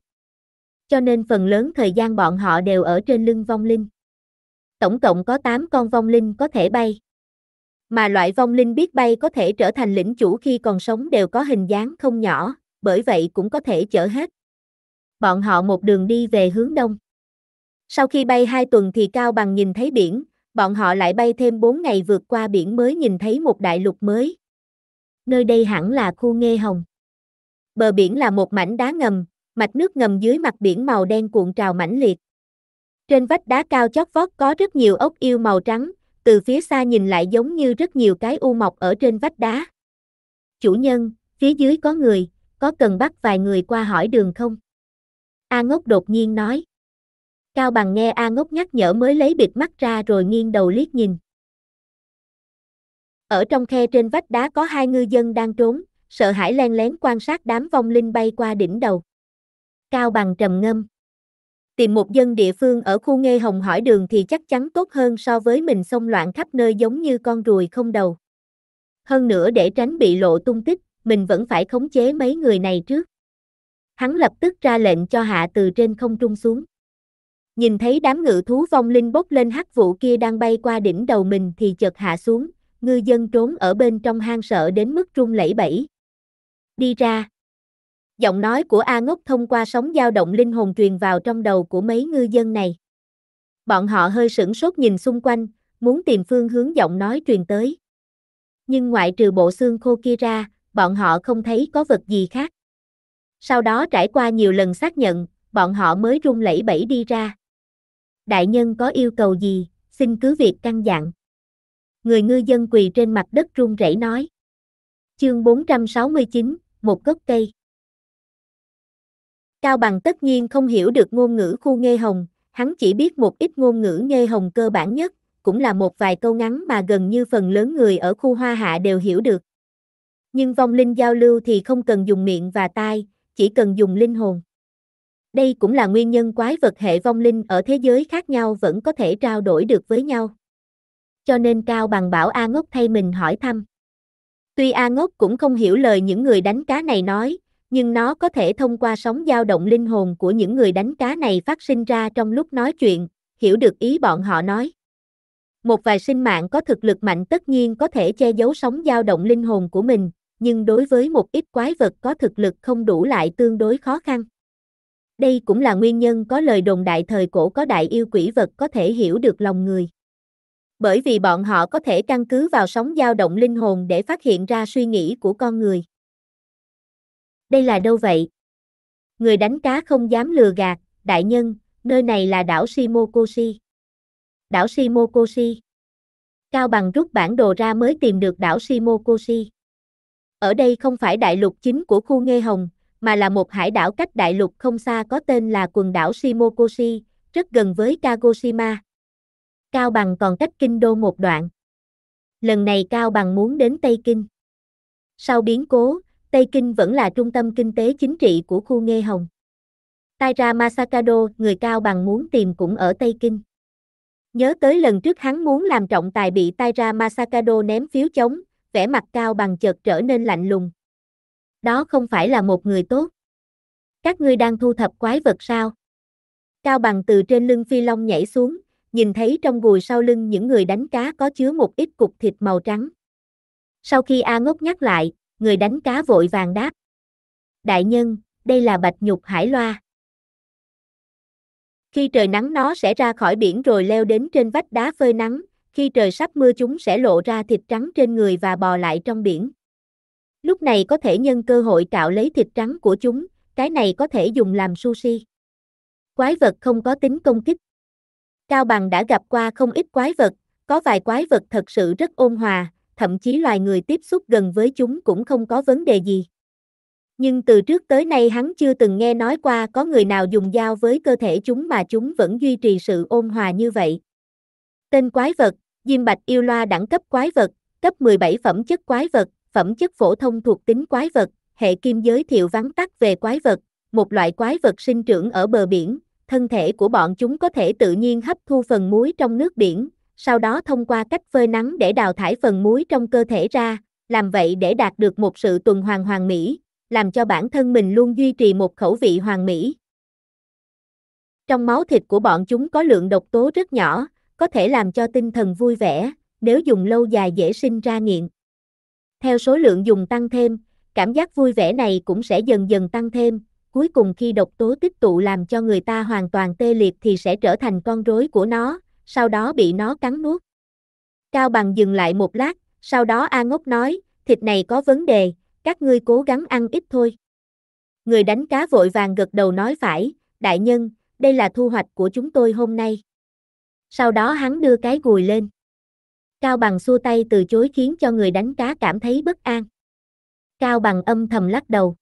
Cho nên phần lớn thời gian bọn họ đều ở trên lưng vong linh. Tổng cộng có 8 con vong linh có thể bay. Mà loại vong linh biết bay có thể trở thành lĩnh chủ khi còn sống đều có hình dáng không nhỏ, bởi vậy cũng có thể chở hết. Bọn họ một đường đi về hướng đông. Sau khi bay hai tuần thì cao bằng nhìn thấy biển, bọn họ lại bay thêm bốn ngày vượt qua biển mới nhìn thấy một đại lục mới. Nơi đây hẳn là khu Nghê Hồng. Bờ biển là một mảnh đá ngầm, mạch nước ngầm dưới mặt biển màu đen cuộn trào mãnh liệt. Trên vách đá cao chót vót có rất nhiều ốc yêu màu trắng, từ phía xa nhìn lại giống như rất nhiều cái u mọc ở trên vách đá. Chủ nhân, phía dưới có người, có cần bắt vài người qua hỏi đường không? A ngốc đột nhiên nói. Cao bằng nghe A ngốc nhắc nhở mới lấy bịt mắt ra rồi nghiêng đầu liếc nhìn. Ở trong khe trên vách đá có hai ngư dân đang trốn, sợ hãi len lén quan sát đám vong linh bay qua đỉnh đầu. Cao bằng trầm ngâm tìm một dân địa phương ở khu nghe hồng hỏi đường thì chắc chắn tốt hơn so với mình xông loạn khắp nơi giống như con ruồi không đầu. Hơn nữa để tránh bị lộ tung tích, mình vẫn phải khống chế mấy người này trước. Hắn lập tức ra lệnh cho hạ từ trên không trung xuống. Nhìn thấy đám ngự thú vong linh bốc lên hắc vụ kia đang bay qua đỉnh đầu mình thì chợt hạ xuống, ngư dân trốn ở bên trong hang sợ đến mức run lẩy bẩy. Đi ra, giọng nói của A Ngốc thông qua sóng dao động linh hồn truyền vào trong đầu của mấy ngư dân này. Bọn họ hơi sửng sốt nhìn xung quanh, muốn tìm phương hướng giọng nói truyền tới. Nhưng ngoại trừ bộ xương khô kia ra, bọn họ không thấy có vật gì khác. Sau đó trải qua nhiều lần xác nhận, bọn họ mới run lẩy bẩy đi ra. Đại nhân có yêu cầu gì, xin cứ việc căn dặn. Người ngư dân quỳ trên mặt đất run rẩy nói. Chương 469, một gốc cây. Cao Bằng tất nhiên không hiểu được ngôn ngữ khu nghe hồng, hắn chỉ biết một ít ngôn ngữ nghe hồng cơ bản nhất, cũng là một vài câu ngắn mà gần như phần lớn người ở khu hoa hạ đều hiểu được. Nhưng vong linh giao lưu thì không cần dùng miệng và tai, chỉ cần dùng linh hồn. Đây cũng là nguyên nhân quái vật hệ vong linh ở thế giới khác nhau vẫn có thể trao đổi được với nhau. Cho nên Cao Bằng bảo A Ngốc thay mình hỏi thăm. Tuy A Ngốc cũng không hiểu lời những người đánh cá này nói, nhưng nó có thể thông qua sóng dao động linh hồn của những người đánh cá này phát sinh ra trong lúc nói chuyện, hiểu được ý bọn họ nói. Một vài sinh mạng có thực lực mạnh tất nhiên có thể che giấu sóng dao động linh hồn của mình, nhưng đối với một ít quái vật có thực lực không đủ lại tương đối khó khăn. Đây cũng là nguyên nhân có lời đồn đại thời cổ có đại yêu quỷ vật có thể hiểu được lòng người. Bởi vì bọn họ có thể căn cứ vào sóng dao động linh hồn để phát hiện ra suy nghĩ của con người đây là đâu vậy? Người đánh cá không dám lừa gạt, đại nhân, nơi này là đảo Shimokoshi. Đảo Shimokoshi. Cao bằng rút bản đồ ra mới tìm được đảo Shimokoshi. Ở đây không phải đại lục chính của khu Nghê Hồng, mà là một hải đảo cách đại lục không xa có tên là quần đảo Shimokoshi, rất gần với Kagoshima. Cao Bằng còn cách kinh đô một đoạn. Lần này Cao Bằng muốn đến Tây Kinh. Sau biến cố, Tây Kinh vẫn là trung tâm kinh tế chính trị của khu Nghê Hồng. Taira Masakado, người cao bằng muốn tìm cũng ở Tây Kinh. Nhớ tới lần trước hắn muốn làm trọng tài bị Taira Masakado ném phiếu chống, vẻ mặt cao bằng chợt trở nên lạnh lùng. Đó không phải là một người tốt. Các ngươi đang thu thập quái vật sao? Cao bằng từ trên lưng phi long nhảy xuống, nhìn thấy trong gùi sau lưng những người đánh cá có chứa một ít cục thịt màu trắng. Sau khi A ngốc nhắc lại, người đánh cá vội vàng đáp. Đại nhân, đây là bạch nhục hải loa. Khi trời nắng nó sẽ ra khỏi biển rồi leo đến trên vách đá phơi nắng, khi trời sắp mưa chúng sẽ lộ ra thịt trắng trên người và bò lại trong biển. Lúc này có thể nhân cơ hội cạo lấy thịt trắng của chúng, cái này có thể dùng làm sushi. Quái vật không có tính công kích. Cao Bằng đã gặp qua không ít quái vật, có vài quái vật thật sự rất ôn hòa, thậm chí loài người tiếp xúc gần với chúng cũng không có vấn đề gì. Nhưng từ trước tới nay hắn chưa từng nghe nói qua có người nào dùng dao với cơ thể chúng mà chúng vẫn duy trì sự ôn hòa như vậy. Tên quái vật, Diêm Bạch Yêu Loa đẳng cấp quái vật, cấp 17 phẩm chất quái vật, phẩm chất phổ thông thuộc tính quái vật, hệ kim giới thiệu vắn tắt về quái vật, một loại quái vật sinh trưởng ở bờ biển, thân thể của bọn chúng có thể tự nhiên hấp thu phần muối trong nước biển, sau đó thông qua cách phơi nắng để đào thải phần muối trong cơ thể ra, làm vậy để đạt được một sự tuần hoàn hoàn mỹ, làm cho bản thân mình luôn duy trì một khẩu vị hoàn mỹ. Trong máu thịt của bọn chúng có lượng độc tố rất nhỏ, có thể làm cho tinh thần vui vẻ, nếu dùng lâu dài dễ sinh ra nghiện. Theo số lượng dùng tăng thêm, cảm giác vui vẻ này cũng sẽ dần dần tăng thêm, cuối cùng khi độc tố tích tụ làm cho người ta hoàn toàn tê liệt thì sẽ trở thành con rối của nó, sau đó bị nó cắn nuốt. Cao bằng dừng lại một lát, sau đó A ngốc nói, thịt này có vấn đề, các ngươi cố gắng ăn ít thôi. Người đánh cá vội vàng gật đầu nói phải, đại nhân, đây là thu hoạch của chúng tôi hôm nay. Sau đó hắn đưa cái gùi lên. Cao bằng xua tay từ chối khiến cho người đánh cá cảm thấy bất an. Cao bằng âm thầm lắc đầu.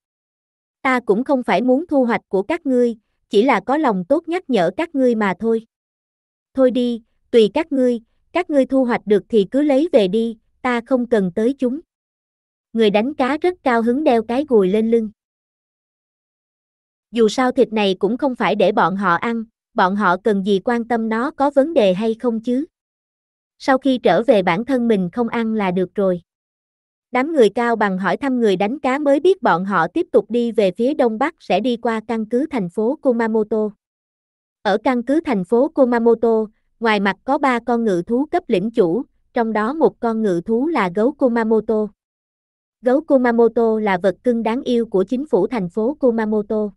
Ta cũng không phải muốn thu hoạch của các ngươi, chỉ là có lòng tốt nhắc nhở các ngươi mà thôi thôi đi, tùy các ngươi, các ngươi thu hoạch được thì cứ lấy về đi, ta không cần tới chúng. Người đánh cá rất cao hứng đeo cái gùi lên lưng. Dù sao thịt này cũng không phải để bọn họ ăn, bọn họ cần gì quan tâm nó có vấn đề hay không chứ. Sau khi trở về bản thân mình không ăn là được rồi. Đám người cao bằng hỏi thăm người đánh cá mới biết bọn họ tiếp tục đi về phía đông bắc sẽ đi qua căn cứ thành phố Kumamoto. Ở căn cứ thành phố Komamoto, ngoài mặt có ba con ngự thú cấp lĩnh chủ, trong đó một con ngự thú là gấu Komamoto. Gấu Komamoto là vật cưng đáng yêu của chính phủ thành phố Komamoto.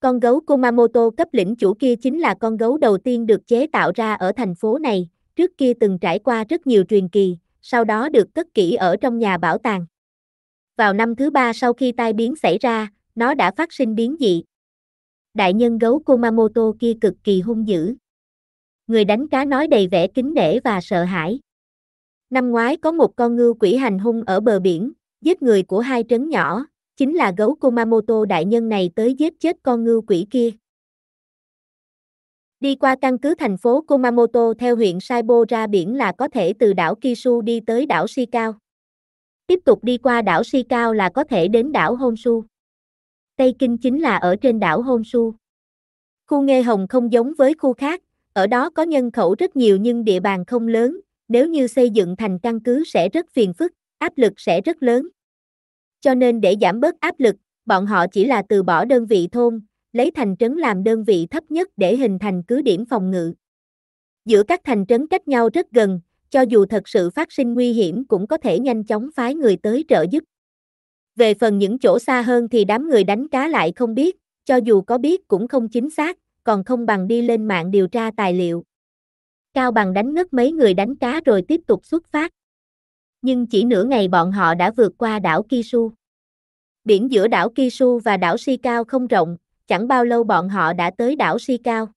Con gấu Komamoto cấp lĩnh chủ kia chính là con gấu đầu tiên được chế tạo ra ở thành phố này, trước kia từng trải qua rất nhiều truyền kỳ, sau đó được cất kỹ ở trong nhà bảo tàng. Vào năm thứ ba sau khi tai biến xảy ra, nó đã phát sinh biến dị đại nhân gấu Kumamoto kia cực kỳ hung dữ. Người đánh cá nói đầy vẻ kính nể và sợ hãi. Năm ngoái có một con ngư quỷ hành hung ở bờ biển, giết người của hai trấn nhỏ, chính là gấu Kumamoto đại nhân này tới giết chết con ngư quỷ kia. Đi qua căn cứ thành phố Kumamoto theo huyện Saibo ra biển là có thể từ đảo Kishu đi tới đảo Shikao. Tiếp tục đi qua đảo Shikao là có thể đến đảo Honshu. Tây Kinh chính là ở trên đảo Honshu. Khu Nghê Hồng không giống với khu khác, ở đó có nhân khẩu rất nhiều nhưng địa bàn không lớn, nếu như xây dựng thành căn cứ sẽ rất phiền phức, áp lực sẽ rất lớn. Cho nên để giảm bớt áp lực, bọn họ chỉ là từ bỏ đơn vị thôn, lấy thành trấn làm đơn vị thấp nhất để hình thành cứ điểm phòng ngự. Giữa các thành trấn cách nhau rất gần, cho dù thật sự phát sinh nguy hiểm cũng có thể nhanh chóng phái người tới trợ giúp. Về phần những chỗ xa hơn thì đám người đánh cá lại không biết, cho dù có biết cũng không chính xác, còn không bằng đi lên mạng điều tra tài liệu. Cao bằng đánh ngất mấy người đánh cá rồi tiếp tục xuất phát. Nhưng chỉ nửa ngày bọn họ đã vượt qua đảo Kisu. Biển giữa đảo Kisu và đảo Si Cao không rộng, chẳng bao lâu bọn họ đã tới đảo Si Cao.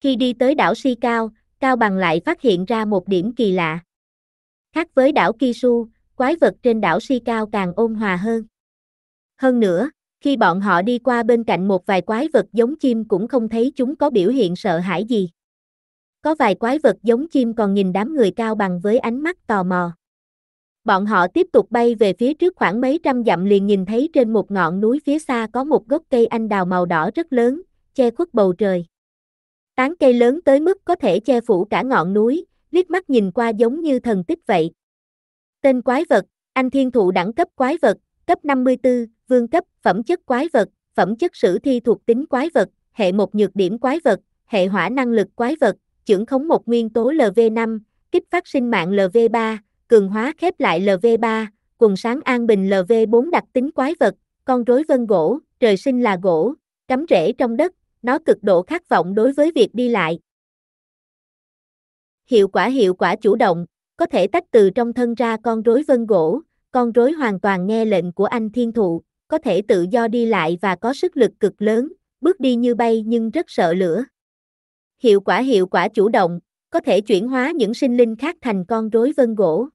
Khi đi tới đảo Si Cao, Cao Bằng lại phát hiện ra một điểm kỳ lạ. Khác với đảo Kisu, quái vật trên đảo si cao càng ôn hòa hơn. Hơn nữa, khi bọn họ đi qua bên cạnh một vài quái vật giống chim cũng không thấy chúng có biểu hiện sợ hãi gì. Có vài quái vật giống chim còn nhìn đám người cao bằng với ánh mắt tò mò. Bọn họ tiếp tục bay về phía trước khoảng mấy trăm dặm liền nhìn thấy trên một ngọn núi phía xa có một gốc cây anh đào màu đỏ rất lớn, che khuất bầu trời. Tán cây lớn tới mức có thể che phủ cả ngọn núi, liếc mắt nhìn qua giống như thần tích vậy. Tên quái vật, anh thiên thụ đẳng cấp quái vật, cấp 54, vương cấp, phẩm chất quái vật, phẩm chất sử thi thuộc tính quái vật, hệ một nhược điểm quái vật, hệ hỏa năng lực quái vật, trưởng khống một nguyên tố LV5, kích phát sinh mạng LV3, cường hóa khép lại LV3, quần sáng an bình LV4 đặc tính quái vật, con rối vân gỗ, trời sinh là gỗ, cắm rễ trong đất, nó cực độ khát vọng đối với việc đi lại. Hiệu quả hiệu quả chủ động có thể tách từ trong thân ra con rối vân gỗ, con rối hoàn toàn nghe lệnh của anh thiên thụ, có thể tự do đi lại và có sức lực cực lớn, bước đi như bay nhưng rất sợ lửa. Hiệu quả hiệu quả chủ động, có thể chuyển hóa những sinh linh khác thành con rối vân gỗ.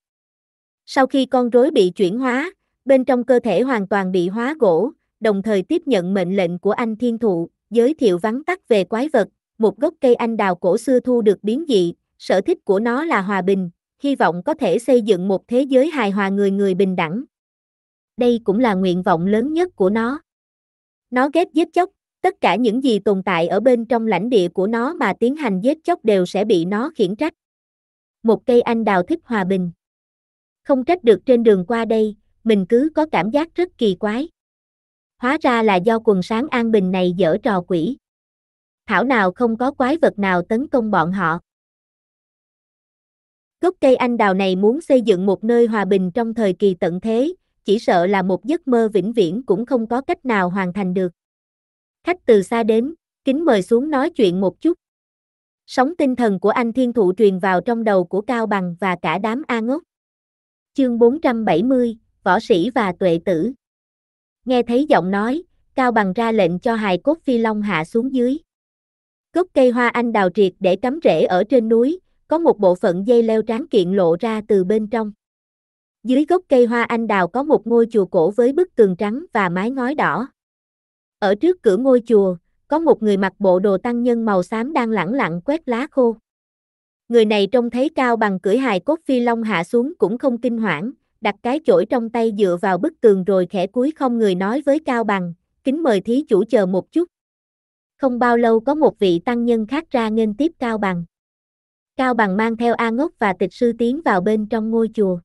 Sau khi con rối bị chuyển hóa, bên trong cơ thể hoàn toàn bị hóa gỗ, đồng thời tiếp nhận mệnh lệnh của anh thiên thụ, giới thiệu vắn tắt về quái vật, một gốc cây anh đào cổ xưa thu được biến dị, sở thích của nó là hòa bình, hy vọng có thể xây dựng một thế giới hài hòa người người bình đẳng. Đây cũng là nguyện vọng lớn nhất của nó. Nó ghét giết chóc, tất cả những gì tồn tại ở bên trong lãnh địa của nó mà tiến hành giết chóc đều sẽ bị nó khiển trách. Một cây anh đào thích hòa bình. Không trách được trên đường qua đây, mình cứ có cảm giác rất kỳ quái. Hóa ra là do quần sáng an bình này dở trò quỷ. Thảo nào không có quái vật nào tấn công bọn họ. Gốc cây anh đào này muốn xây dựng một nơi hòa bình trong thời kỳ tận thế, chỉ sợ là một giấc mơ vĩnh viễn cũng không có cách nào hoàn thành được. Khách từ xa đến, kính mời xuống nói chuyện một chút. Sóng tinh thần của anh thiên thụ truyền vào trong đầu của Cao Bằng và cả đám A ngốc. Chương 470, Võ sĩ và Tuệ tử. Nghe thấy giọng nói, Cao Bằng ra lệnh cho hài cốt phi long hạ xuống dưới. Gốc cây hoa anh đào triệt để cắm rễ ở trên núi, có một bộ phận dây leo tráng kiện lộ ra từ bên trong. Dưới gốc cây hoa anh đào có một ngôi chùa cổ với bức tường trắng và mái ngói đỏ. Ở trước cửa ngôi chùa, có một người mặc bộ đồ tăng nhân màu xám đang lẳng lặng quét lá khô. Người này trông thấy cao bằng cưỡi hài cốt phi long hạ xuống cũng không kinh hoảng, đặt cái chổi trong tay dựa vào bức tường rồi khẽ cúi không người nói với cao bằng, kính mời thí chủ chờ một chút. Không bao lâu có một vị tăng nhân khác ra nghênh tiếp cao bằng. Cao Bằng mang theo A Ngốc và tịch sư tiến vào bên trong ngôi chùa.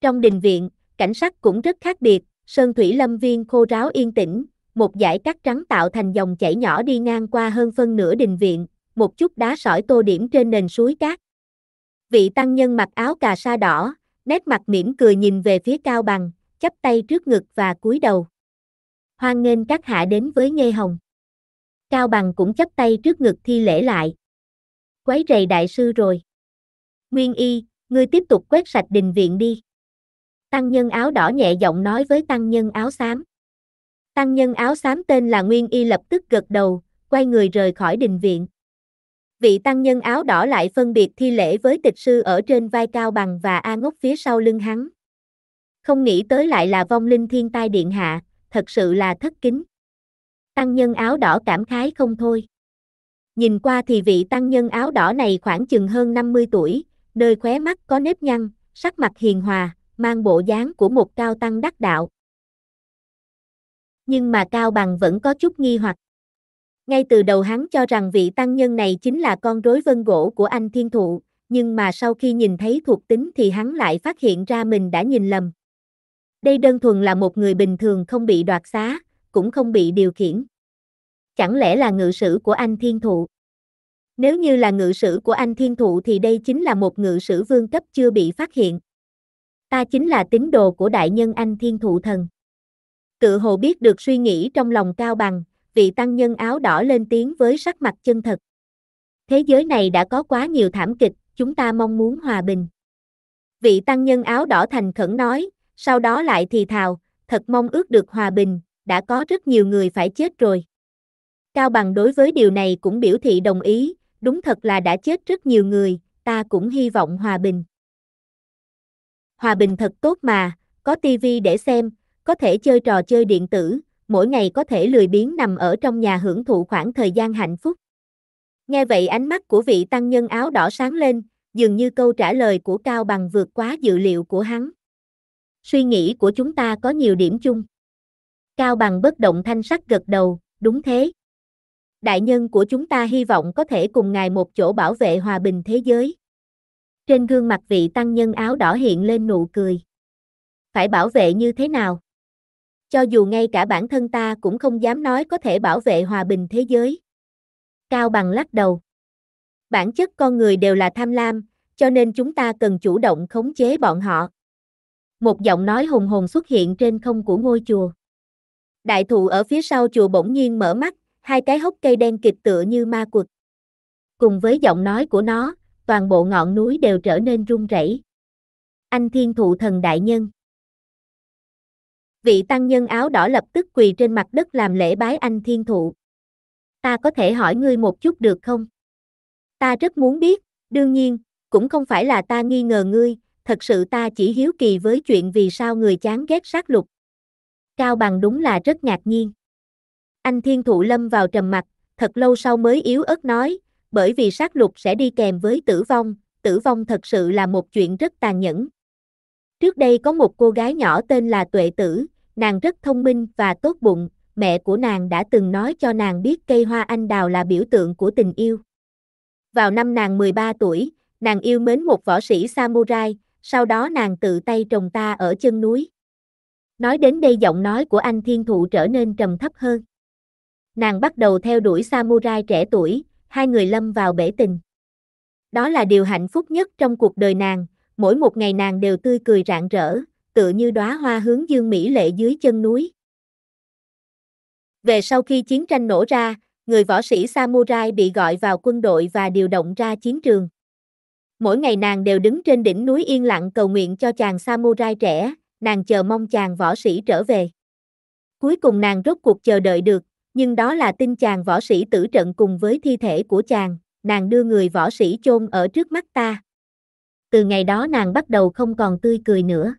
Trong đình viện, cảnh sắc cũng rất khác biệt, sơn thủy lâm viên khô ráo yên tĩnh, một dải cát trắng tạo thành dòng chảy nhỏ đi ngang qua hơn phân nửa đình viện, một chút đá sỏi tô điểm trên nền suối cát. Vị tăng nhân mặc áo cà sa đỏ, nét mặt mỉm cười nhìn về phía Cao Bằng, chắp tay trước ngực và cúi đầu. Hoan nghênh các hạ đến với Nghê Hồng. Cao Bằng cũng chắp tay trước ngực thi lễ lại quấy rầy đại sư rồi. Nguyên y, ngươi tiếp tục quét sạch đình viện đi. Tăng nhân áo đỏ nhẹ giọng nói với tăng nhân áo xám. Tăng nhân áo xám tên là Nguyên y lập tức gật đầu, quay người rời khỏi đình viện. Vị tăng nhân áo đỏ lại phân biệt thi lễ với tịch sư ở trên vai cao bằng và A ngốc phía sau lưng hắn. Không nghĩ tới lại là vong linh thiên tai điện hạ, thật sự là thất kính. Tăng nhân áo đỏ cảm khái không thôi. Nhìn qua thì vị tăng nhân áo đỏ này khoảng chừng hơn 50 tuổi, nơi khóe mắt có nếp nhăn, sắc mặt hiền hòa, mang bộ dáng của một cao tăng đắc đạo. Nhưng mà Cao Bằng vẫn có chút nghi hoặc. Ngay từ đầu hắn cho rằng vị tăng nhân này chính là con rối vân gỗ của anh thiên thụ, nhưng mà sau khi nhìn thấy thuộc tính thì hắn lại phát hiện ra mình đã nhìn lầm. Đây đơn thuần là một người bình thường không bị đoạt xá, cũng không bị điều khiển chẳng lẽ là ngự sử của anh thiên thụ? Nếu như là ngự sử của anh thiên thụ thì đây chính là một ngự sử vương cấp chưa bị phát hiện. Ta chính là tín đồ của đại nhân anh thiên thụ thần. Tự hồ biết được suy nghĩ trong lòng cao bằng, vị tăng nhân áo đỏ lên tiếng với sắc mặt chân thật. Thế giới này đã có quá nhiều thảm kịch, chúng ta mong muốn hòa bình. Vị tăng nhân áo đỏ thành khẩn nói, sau đó lại thì thào, thật mong ước được hòa bình, đã có rất nhiều người phải chết rồi. Cao Bằng đối với điều này cũng biểu thị đồng ý, đúng thật là đã chết rất nhiều người, ta cũng hy vọng hòa bình. Hòa bình thật tốt mà, có tivi để xem, có thể chơi trò chơi điện tử, mỗi ngày có thể lười biếng nằm ở trong nhà hưởng thụ khoảng thời gian hạnh phúc. Nghe vậy ánh mắt của vị tăng nhân áo đỏ sáng lên, dường như câu trả lời của Cao Bằng vượt quá dự liệu của hắn. Suy nghĩ của chúng ta có nhiều điểm chung. Cao Bằng bất động thanh sắc gật đầu, đúng thế đại nhân của chúng ta hy vọng có thể cùng ngài một chỗ bảo vệ hòa bình thế giới. Trên gương mặt vị tăng nhân áo đỏ hiện lên nụ cười. Phải bảo vệ như thế nào? Cho dù ngay cả bản thân ta cũng không dám nói có thể bảo vệ hòa bình thế giới. Cao bằng lắc đầu. Bản chất con người đều là tham lam, cho nên chúng ta cần chủ động khống chế bọn họ. Một giọng nói hùng hồn xuất hiện trên không của ngôi chùa. Đại thụ ở phía sau chùa bỗng nhiên mở mắt, hai cái hốc cây đen kịch tựa như ma quật. Cùng với giọng nói của nó, toàn bộ ngọn núi đều trở nên run rẩy. Anh thiên thụ thần đại nhân. Vị tăng nhân áo đỏ lập tức quỳ trên mặt đất làm lễ bái anh thiên thụ. Ta có thể hỏi ngươi một chút được không? Ta rất muốn biết, đương nhiên, cũng không phải là ta nghi ngờ ngươi, thật sự ta chỉ hiếu kỳ với chuyện vì sao người chán ghét sát lục. Cao bằng đúng là rất ngạc nhiên. Anh thiên thụ lâm vào trầm mặt, thật lâu sau mới yếu ớt nói, bởi vì sát lục sẽ đi kèm với tử vong, tử vong thật sự là một chuyện rất tàn nhẫn. Trước đây có một cô gái nhỏ tên là Tuệ Tử, nàng rất thông minh và tốt bụng, mẹ của nàng đã từng nói cho nàng biết cây hoa anh đào là biểu tượng của tình yêu. Vào năm nàng 13 tuổi, nàng yêu mến một võ sĩ samurai, sau đó nàng tự tay trồng ta ở chân núi. Nói đến đây giọng nói của anh thiên thụ trở nên trầm thấp hơn nàng bắt đầu theo đuổi samurai trẻ tuổi, hai người lâm vào bể tình. Đó là điều hạnh phúc nhất trong cuộc đời nàng, mỗi một ngày nàng đều tươi cười rạng rỡ, tựa như đóa hoa hướng dương mỹ lệ dưới chân núi. Về sau khi chiến tranh nổ ra, người võ sĩ samurai bị gọi vào quân đội và điều động ra chiến trường. Mỗi ngày nàng đều đứng trên đỉnh núi yên lặng cầu nguyện cho chàng samurai trẻ, nàng chờ mong chàng võ sĩ trở về. Cuối cùng nàng rốt cuộc chờ đợi được, nhưng đó là tin chàng võ sĩ tử trận cùng với thi thể của chàng, nàng đưa người võ sĩ chôn ở trước mắt ta. Từ ngày đó nàng bắt đầu không còn tươi cười nữa.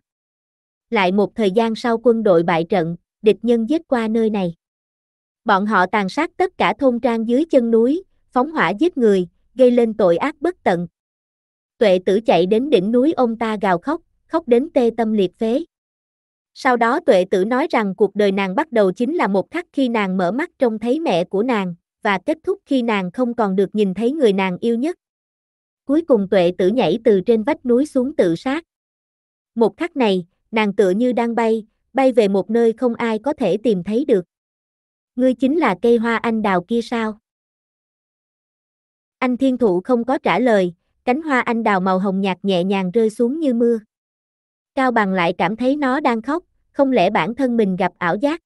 Lại một thời gian sau quân đội bại trận, địch nhân giết qua nơi này. Bọn họ tàn sát tất cả thôn trang dưới chân núi, phóng hỏa giết người, gây lên tội ác bất tận. Tuệ tử chạy đến đỉnh núi ông ta gào khóc, khóc đến tê tâm liệt phế. Sau đó tuệ tử nói rằng cuộc đời nàng bắt đầu chính là một khắc khi nàng mở mắt trông thấy mẹ của nàng, và kết thúc khi nàng không còn được nhìn thấy người nàng yêu nhất. Cuối cùng tuệ tử nhảy từ trên vách núi xuống tự sát. Một khắc này, nàng tựa như đang bay, bay về một nơi không ai có thể tìm thấy được. Ngươi chính là cây hoa anh đào kia sao? Anh thiên thụ không có trả lời, cánh hoa anh đào màu hồng nhạt nhẹ nhàng rơi xuống như mưa. Cao Bằng lại cảm thấy nó đang khóc, không lẽ bản thân mình gặp ảo giác?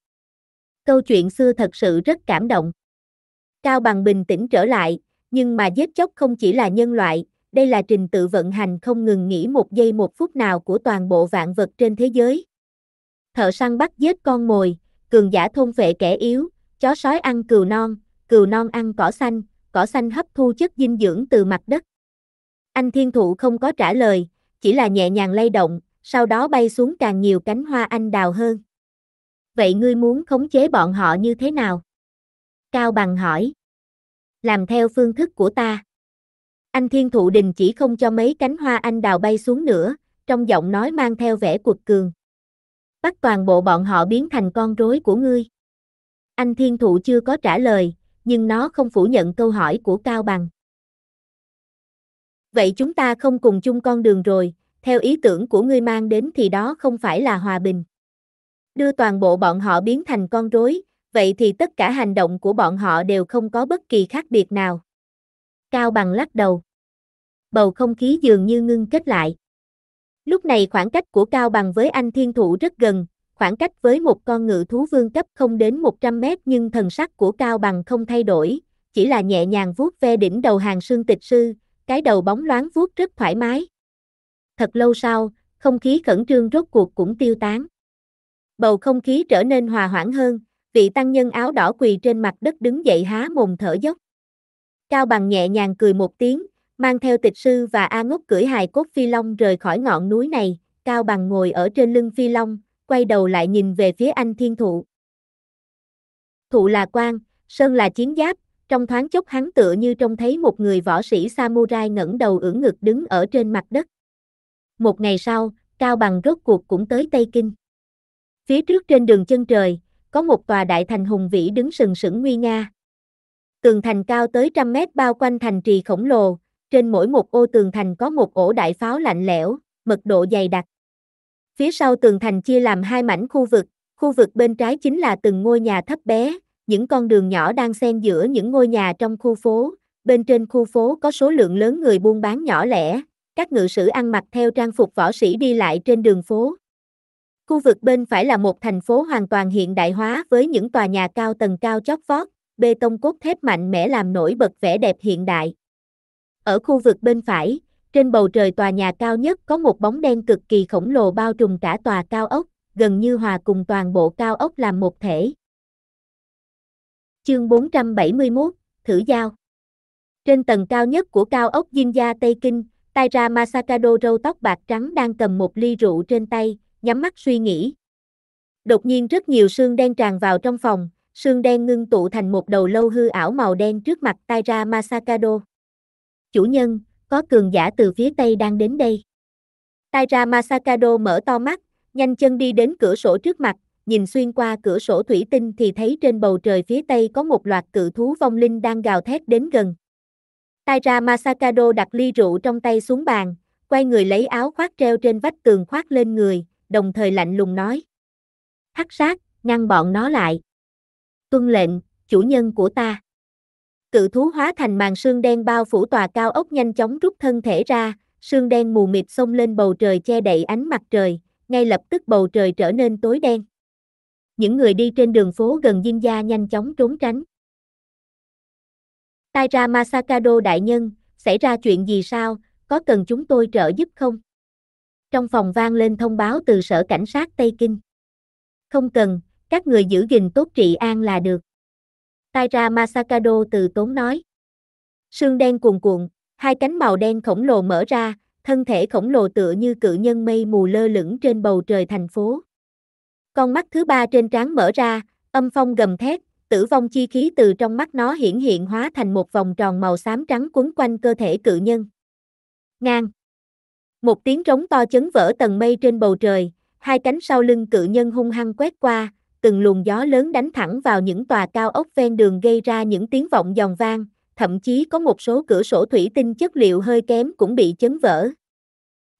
Câu chuyện xưa thật sự rất cảm động. Cao Bằng bình tĩnh trở lại, nhưng mà giết chóc không chỉ là nhân loại, đây là trình tự vận hành không ngừng nghỉ một giây một phút nào của toàn bộ vạn vật trên thế giới. Thợ săn bắt giết con mồi, cường giả thôn vệ kẻ yếu, chó sói ăn cừu non, cừu non ăn cỏ xanh, cỏ xanh hấp thu chất dinh dưỡng từ mặt đất. Anh thiên thụ không có trả lời, chỉ là nhẹ nhàng lay động, sau đó bay xuống càng nhiều cánh hoa anh đào hơn. Vậy ngươi muốn khống chế bọn họ như thế nào? Cao Bằng hỏi. Làm theo phương thức của ta. Anh Thiên Thụ Đình chỉ không cho mấy cánh hoa anh đào bay xuống nữa, trong giọng nói mang theo vẻ cuột cường. Bắt toàn bộ bọn họ biến thành con rối của ngươi. Anh Thiên Thụ chưa có trả lời, nhưng nó không phủ nhận câu hỏi của Cao Bằng. Vậy chúng ta không cùng chung con đường rồi, theo ý tưởng của ngươi mang đến thì đó không phải là hòa bình. Đưa toàn bộ bọn họ biến thành con rối, vậy thì tất cả hành động của bọn họ đều không có bất kỳ khác biệt nào. Cao bằng lắc đầu. Bầu không khí dường như ngưng kết lại. Lúc này khoảng cách của Cao bằng với anh thiên Thủ rất gần, khoảng cách với một con ngự thú vương cấp không đến 100 mét nhưng thần sắc của Cao bằng không thay đổi, chỉ là nhẹ nhàng vuốt ve đỉnh đầu hàng sương tịch sư, cái đầu bóng loáng vuốt rất thoải mái thật lâu sau, không khí khẩn trương rốt cuộc cũng tiêu tán. Bầu không khí trở nên hòa hoãn hơn, vị tăng nhân áo đỏ quỳ trên mặt đất đứng dậy há mồm thở dốc. Cao bằng nhẹ nhàng cười một tiếng, mang theo tịch sư và A ngốc cưỡi hài cốt phi long rời khỏi ngọn núi này, Cao bằng ngồi ở trên lưng phi long, quay đầu lại nhìn về phía anh thiên thụ. Thụ là quan, sơn là chiến giáp, trong thoáng chốc hắn tựa như trông thấy một người võ sĩ samurai ngẩng đầu ưỡn ngực đứng ở trên mặt đất một ngày sau, Cao Bằng rốt cuộc cũng tới Tây Kinh. Phía trước trên đường chân trời, có một tòa đại thành hùng vĩ đứng sừng sững nguy nga. Tường thành cao tới trăm mét bao quanh thành trì khổng lồ, trên mỗi một ô tường thành có một ổ đại pháo lạnh lẽo, mật độ dày đặc. Phía sau tường thành chia làm hai mảnh khu vực, khu vực bên trái chính là từng ngôi nhà thấp bé, những con đường nhỏ đang xen giữa những ngôi nhà trong khu phố, bên trên khu phố có số lượng lớn người buôn bán nhỏ lẻ, các ngự sử ăn mặc theo trang phục võ sĩ đi lại trên đường phố. Khu vực bên phải là một thành phố hoàn toàn hiện đại hóa với những tòa nhà cao tầng cao chót vót, bê tông cốt thép mạnh mẽ làm nổi bật vẻ đẹp hiện đại. Ở khu vực bên phải, trên bầu trời tòa nhà cao nhất có một bóng đen cực kỳ khổng lồ bao trùm cả tòa cao ốc, gần như hòa cùng toàn bộ cao ốc làm một thể. Chương 471, Thử Giao Trên tầng cao nhất của cao ốc dinh Gia Tây Kinh, Taira Masakado râu tóc bạc trắng đang cầm một ly rượu trên tay, nhắm mắt suy nghĩ. Đột nhiên rất nhiều xương đen tràn vào trong phòng, xương đen ngưng tụ thành một đầu lâu hư ảo màu đen trước mặt Taira Masakado. Chủ nhân, có cường giả từ phía Tây đang đến đây. Taira Masakado mở to mắt, nhanh chân đi đến cửa sổ trước mặt, nhìn xuyên qua cửa sổ thủy tinh thì thấy trên bầu trời phía Tây có một loạt cự thú vong linh đang gào thét đến gần. Taira Masakado đặt ly rượu trong tay xuống bàn, quay người lấy áo khoác treo trên vách tường khoác lên người, đồng thời lạnh lùng nói. Hắc sát, ngăn bọn nó lại. Tuân lệnh, chủ nhân của ta. Cự thú hóa thành màn sương đen bao phủ tòa cao ốc nhanh chóng rút thân thể ra, sương đen mù mịt xông lên bầu trời che đậy ánh mặt trời, ngay lập tức bầu trời trở nên tối đen. Những người đi trên đường phố gần Diên Gia nhanh chóng trốn tránh. Taira Masakado đại nhân, xảy ra chuyện gì sao, có cần chúng tôi trợ giúp không? Trong phòng vang lên thông báo từ sở cảnh sát Tây Kinh. Không cần, các người giữ gìn tốt trị an là được. Taira Masakado từ tốn nói. Sương đen cuồn cuộn, hai cánh màu đen khổng lồ mở ra, thân thể khổng lồ tựa như cự nhân mây mù lơ lửng trên bầu trời thành phố. Con mắt thứ ba trên trán mở ra, âm phong gầm thét, tử vong chi khí từ trong mắt nó hiển hiện hóa thành một vòng tròn màu xám trắng quấn quanh cơ thể cự nhân. Ngang. Một tiếng rống to chấn vỡ tầng mây trên bầu trời, hai cánh sau lưng cự nhân hung hăng quét qua, từng luồng gió lớn đánh thẳng vào những tòa cao ốc ven đường gây ra những tiếng vọng giòn vang, thậm chí có một số cửa sổ thủy tinh chất liệu hơi kém cũng bị chấn vỡ.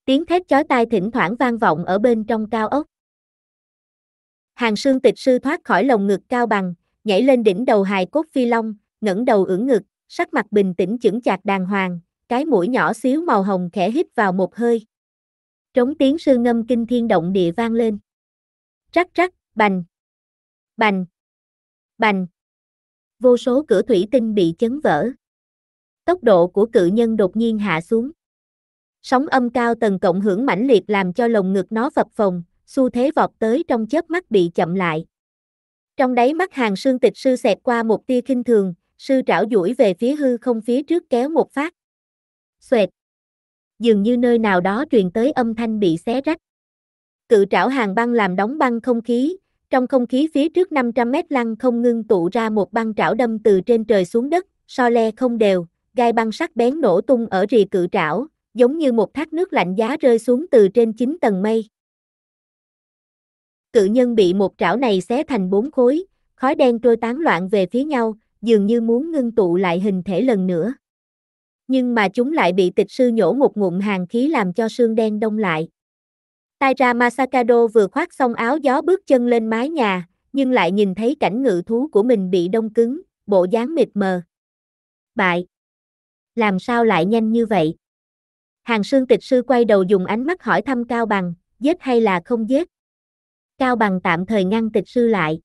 Tiếng thét chói tai thỉnh thoảng vang vọng ở bên trong cao ốc. Hàng xương tịch sư thoát khỏi lồng ngực cao bằng, nhảy lên đỉnh đầu hài cốt phi long, ngẩng đầu ưỡn ngực, sắc mặt bình tĩnh chững chạc đàng hoàng, cái mũi nhỏ xíu màu hồng khẽ hít vào một hơi. Trống tiếng sư ngâm kinh thiên động địa vang lên. Rắc rắc, bành, bành, bành. Vô số cửa thủy tinh bị chấn vỡ. Tốc độ của cự nhân đột nhiên hạ xuống. Sóng âm cao tầng cộng hưởng mãnh liệt làm cho lồng ngực nó phập phồng, xu thế vọt tới trong chớp mắt bị chậm lại. Trong đáy mắt hàng sương tịch sư xẹt qua một tia kinh thường, sư trảo duỗi về phía hư không phía trước kéo một phát. Xoẹt. Dường như nơi nào đó truyền tới âm thanh bị xé rách. Cự trảo hàng băng làm đóng băng không khí, trong không khí phía trước 500 mét lăng không ngưng tụ ra một băng trảo đâm từ trên trời xuống đất, so le không đều, gai băng sắc bén nổ tung ở rìa cự trảo, giống như một thác nước lạnh giá rơi xuống từ trên chín tầng mây cự nhân bị một trảo này xé thành bốn khối, khói đen trôi tán loạn về phía nhau, dường như muốn ngưng tụ lại hình thể lần nữa. Nhưng mà chúng lại bị tịch sư nhổ một ngụm hàng khí làm cho xương đen đông lại. Taira Masakado vừa khoác xong áo gió bước chân lên mái nhà, nhưng lại nhìn thấy cảnh ngự thú của mình bị đông cứng, bộ dáng mịt mờ. Bại! Làm sao lại nhanh như vậy? Hàng xương tịch sư quay đầu dùng ánh mắt hỏi thăm Cao Bằng, giết hay là không giết? Cao Bằng tạm thời ngăn tịch sư lại.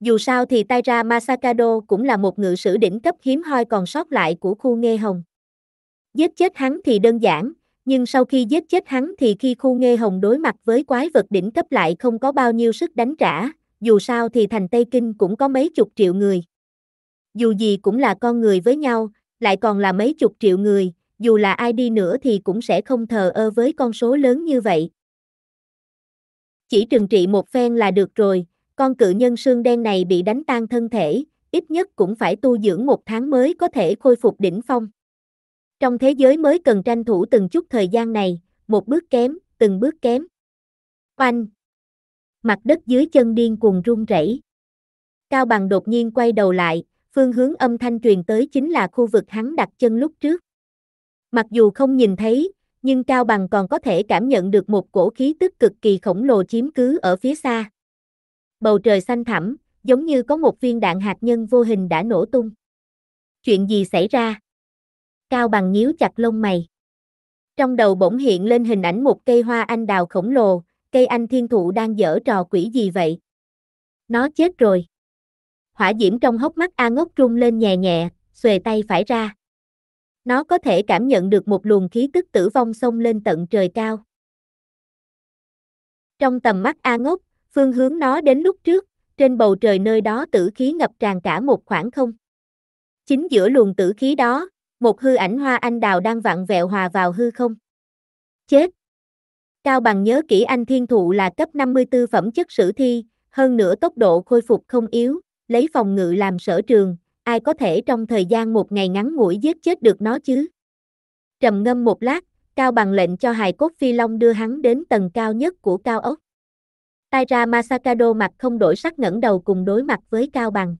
Dù sao thì Taira Masakado cũng là một ngự sử đỉnh cấp hiếm hoi còn sót lại của khu Nghe Hồng. Giết chết hắn thì đơn giản, nhưng sau khi giết chết hắn thì khi khu Nghe Hồng đối mặt với quái vật đỉnh cấp lại không có bao nhiêu sức đánh trả, dù sao thì thành Tây Kinh cũng có mấy chục triệu người. Dù gì cũng là con người với nhau, lại còn là mấy chục triệu người, dù là ai đi nữa thì cũng sẽ không thờ ơ với con số lớn như vậy. Chỉ trừng trị một phen là được rồi, con cự nhân xương đen này bị đánh tan thân thể, ít nhất cũng phải tu dưỡng một tháng mới có thể khôi phục đỉnh phong. Trong thế giới mới cần tranh thủ từng chút thời gian này, một bước kém, từng bước kém. Oanh! Mặt đất dưới chân điên cuồng rung rẩy. Cao bằng đột nhiên quay đầu lại, phương hướng âm thanh truyền tới chính là khu vực hắn đặt chân lúc trước. Mặc dù không nhìn thấy, nhưng Cao Bằng còn có thể cảm nhận được một cổ khí tức cực kỳ khổng lồ chiếm cứ ở phía xa. Bầu trời xanh thẳm, giống như có một viên đạn hạt nhân vô hình đã nổ tung. Chuyện gì xảy ra? Cao Bằng nhíu chặt lông mày. Trong đầu bỗng hiện lên hình ảnh một cây hoa anh đào khổng lồ, cây anh thiên thụ đang dở trò quỷ gì vậy? Nó chết rồi. Hỏa diễm trong hốc mắt A ngốc trung lên nhẹ nhẹ, xuề tay phải ra. Nó có thể cảm nhận được một luồng khí tức tử vong xông lên tận trời cao. Trong tầm mắt A ngốc, phương hướng nó đến lúc trước, trên bầu trời nơi đó tử khí ngập tràn cả một khoảng không. Chính giữa luồng tử khí đó, một hư ảnh hoa anh đào đang vặn vẹo hòa vào hư không. Chết! Cao bằng nhớ kỹ anh thiên thụ là cấp 54 phẩm chất sử thi, hơn nữa tốc độ khôi phục không yếu, lấy phòng ngự làm sở trường, ai có thể trong thời gian một ngày ngắn ngủi giết chết được nó chứ? Trầm ngâm một lát, Cao Bằng lệnh cho hài cốt phi long đưa hắn đến tầng cao nhất của cao ốc. Taira Masakado mặt không đổi sắc ngẩng đầu cùng đối mặt với Cao Bằng.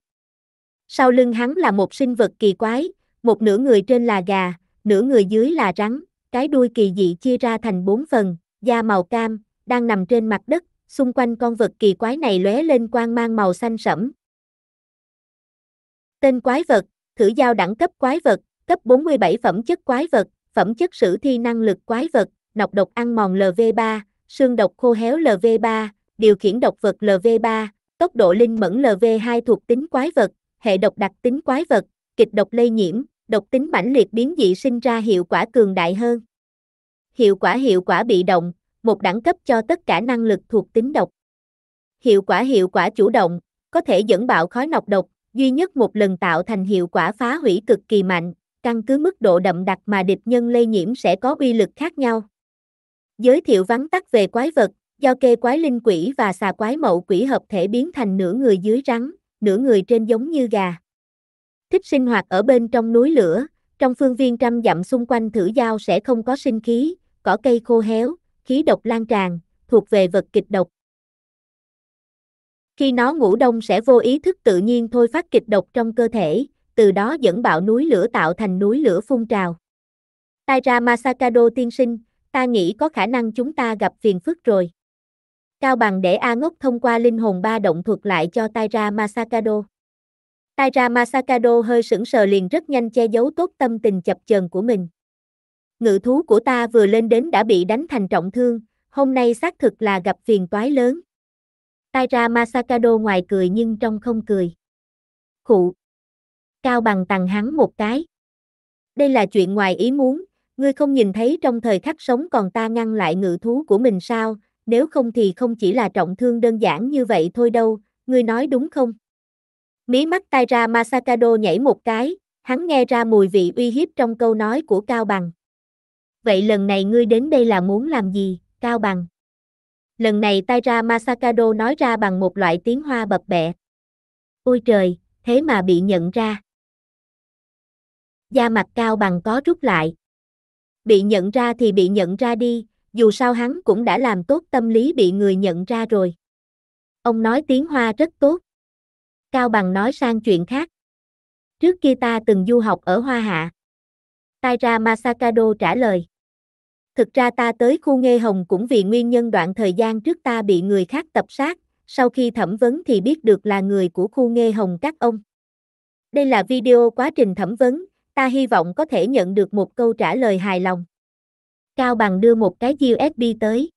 Sau lưng hắn là một sinh vật kỳ quái, một nửa người trên là gà, nửa người dưới là rắn, cái đuôi kỳ dị chia ra thành bốn phần, da màu cam, đang nằm trên mặt đất, xung quanh con vật kỳ quái này lóe lên quang mang màu xanh sẫm, Tên quái vật, thử giao đẳng cấp quái vật, cấp 47 phẩm chất quái vật, phẩm chất sử thi năng lực quái vật, nọc độc ăn mòn LV3, xương độc khô héo LV3, điều khiển độc vật LV3, tốc độ linh mẫn LV2 thuộc tính quái vật, hệ độc đặc tính quái vật, kịch độc lây nhiễm, độc tính mãnh liệt biến dị sinh ra hiệu quả cường đại hơn. Hiệu quả hiệu quả bị động, một đẳng cấp cho tất cả năng lực thuộc tính độc. Hiệu quả hiệu quả chủ động, có thể dẫn bạo khói nọc độc, duy nhất một lần tạo thành hiệu quả phá hủy cực kỳ mạnh, căn cứ mức độ đậm đặc mà địch nhân lây nhiễm sẽ có uy lực khác nhau. Giới thiệu vắn tắt về quái vật, do kê quái linh quỷ và xà quái mậu quỷ hợp thể biến thành nửa người dưới rắn, nửa người trên giống như gà. Thích sinh hoạt ở bên trong núi lửa, trong phương viên trăm dặm xung quanh thử dao sẽ không có sinh khí, cỏ cây khô héo, khí độc lan tràn, thuộc về vật kịch độc. Khi nó ngủ đông sẽ vô ý thức tự nhiên thôi phát kịch độc trong cơ thể, từ đó dẫn bạo núi lửa tạo thành núi lửa phun trào. Taira Masakado tiên sinh, ta nghĩ có khả năng chúng ta gặp phiền phức rồi. Cao bằng để A ngốc thông qua linh hồn ba động thuật lại cho Taira Masakado. Taira Masakado hơi sững sờ liền rất nhanh che giấu tốt tâm tình chập chờn của mình. Ngự thú của ta vừa lên đến đã bị đánh thành trọng thương, hôm nay xác thực là gặp phiền toái lớn. Tai ra Masakado ngoài cười nhưng trong không cười. Khụ. Cao bằng tặng hắn một cái. Đây là chuyện ngoài ý muốn, ngươi không nhìn thấy trong thời khắc sống còn ta ngăn lại ngự thú của mình sao, nếu không thì không chỉ là trọng thương đơn giản như vậy thôi đâu, ngươi nói đúng không? Mí mắt tai ra Masakado nhảy một cái, hắn nghe ra mùi vị uy hiếp trong câu nói của Cao Bằng. Vậy lần này ngươi đến đây là muốn làm gì, Cao Bằng? Lần này Taira Masakado nói ra bằng một loại tiếng hoa bập bẹ. Ôi trời, thế mà bị nhận ra. Da mặt cao bằng có rút lại. Bị nhận ra thì bị nhận ra đi, dù sao hắn cũng đã làm tốt tâm lý bị người nhận ra rồi. Ông nói tiếng hoa rất tốt. Cao bằng nói sang chuyện khác. Trước kia ta từng du học ở Hoa Hạ. Taira Masakado trả lời. Thực ra ta tới khu nghe hồng cũng vì nguyên nhân đoạn thời gian trước ta bị người khác tập sát, sau khi thẩm vấn thì biết được là người của khu nghe hồng các ông. Đây là video quá trình thẩm vấn, ta hy vọng có thể nhận được một câu trả lời hài lòng. Cao Bằng đưa một cái USB tới.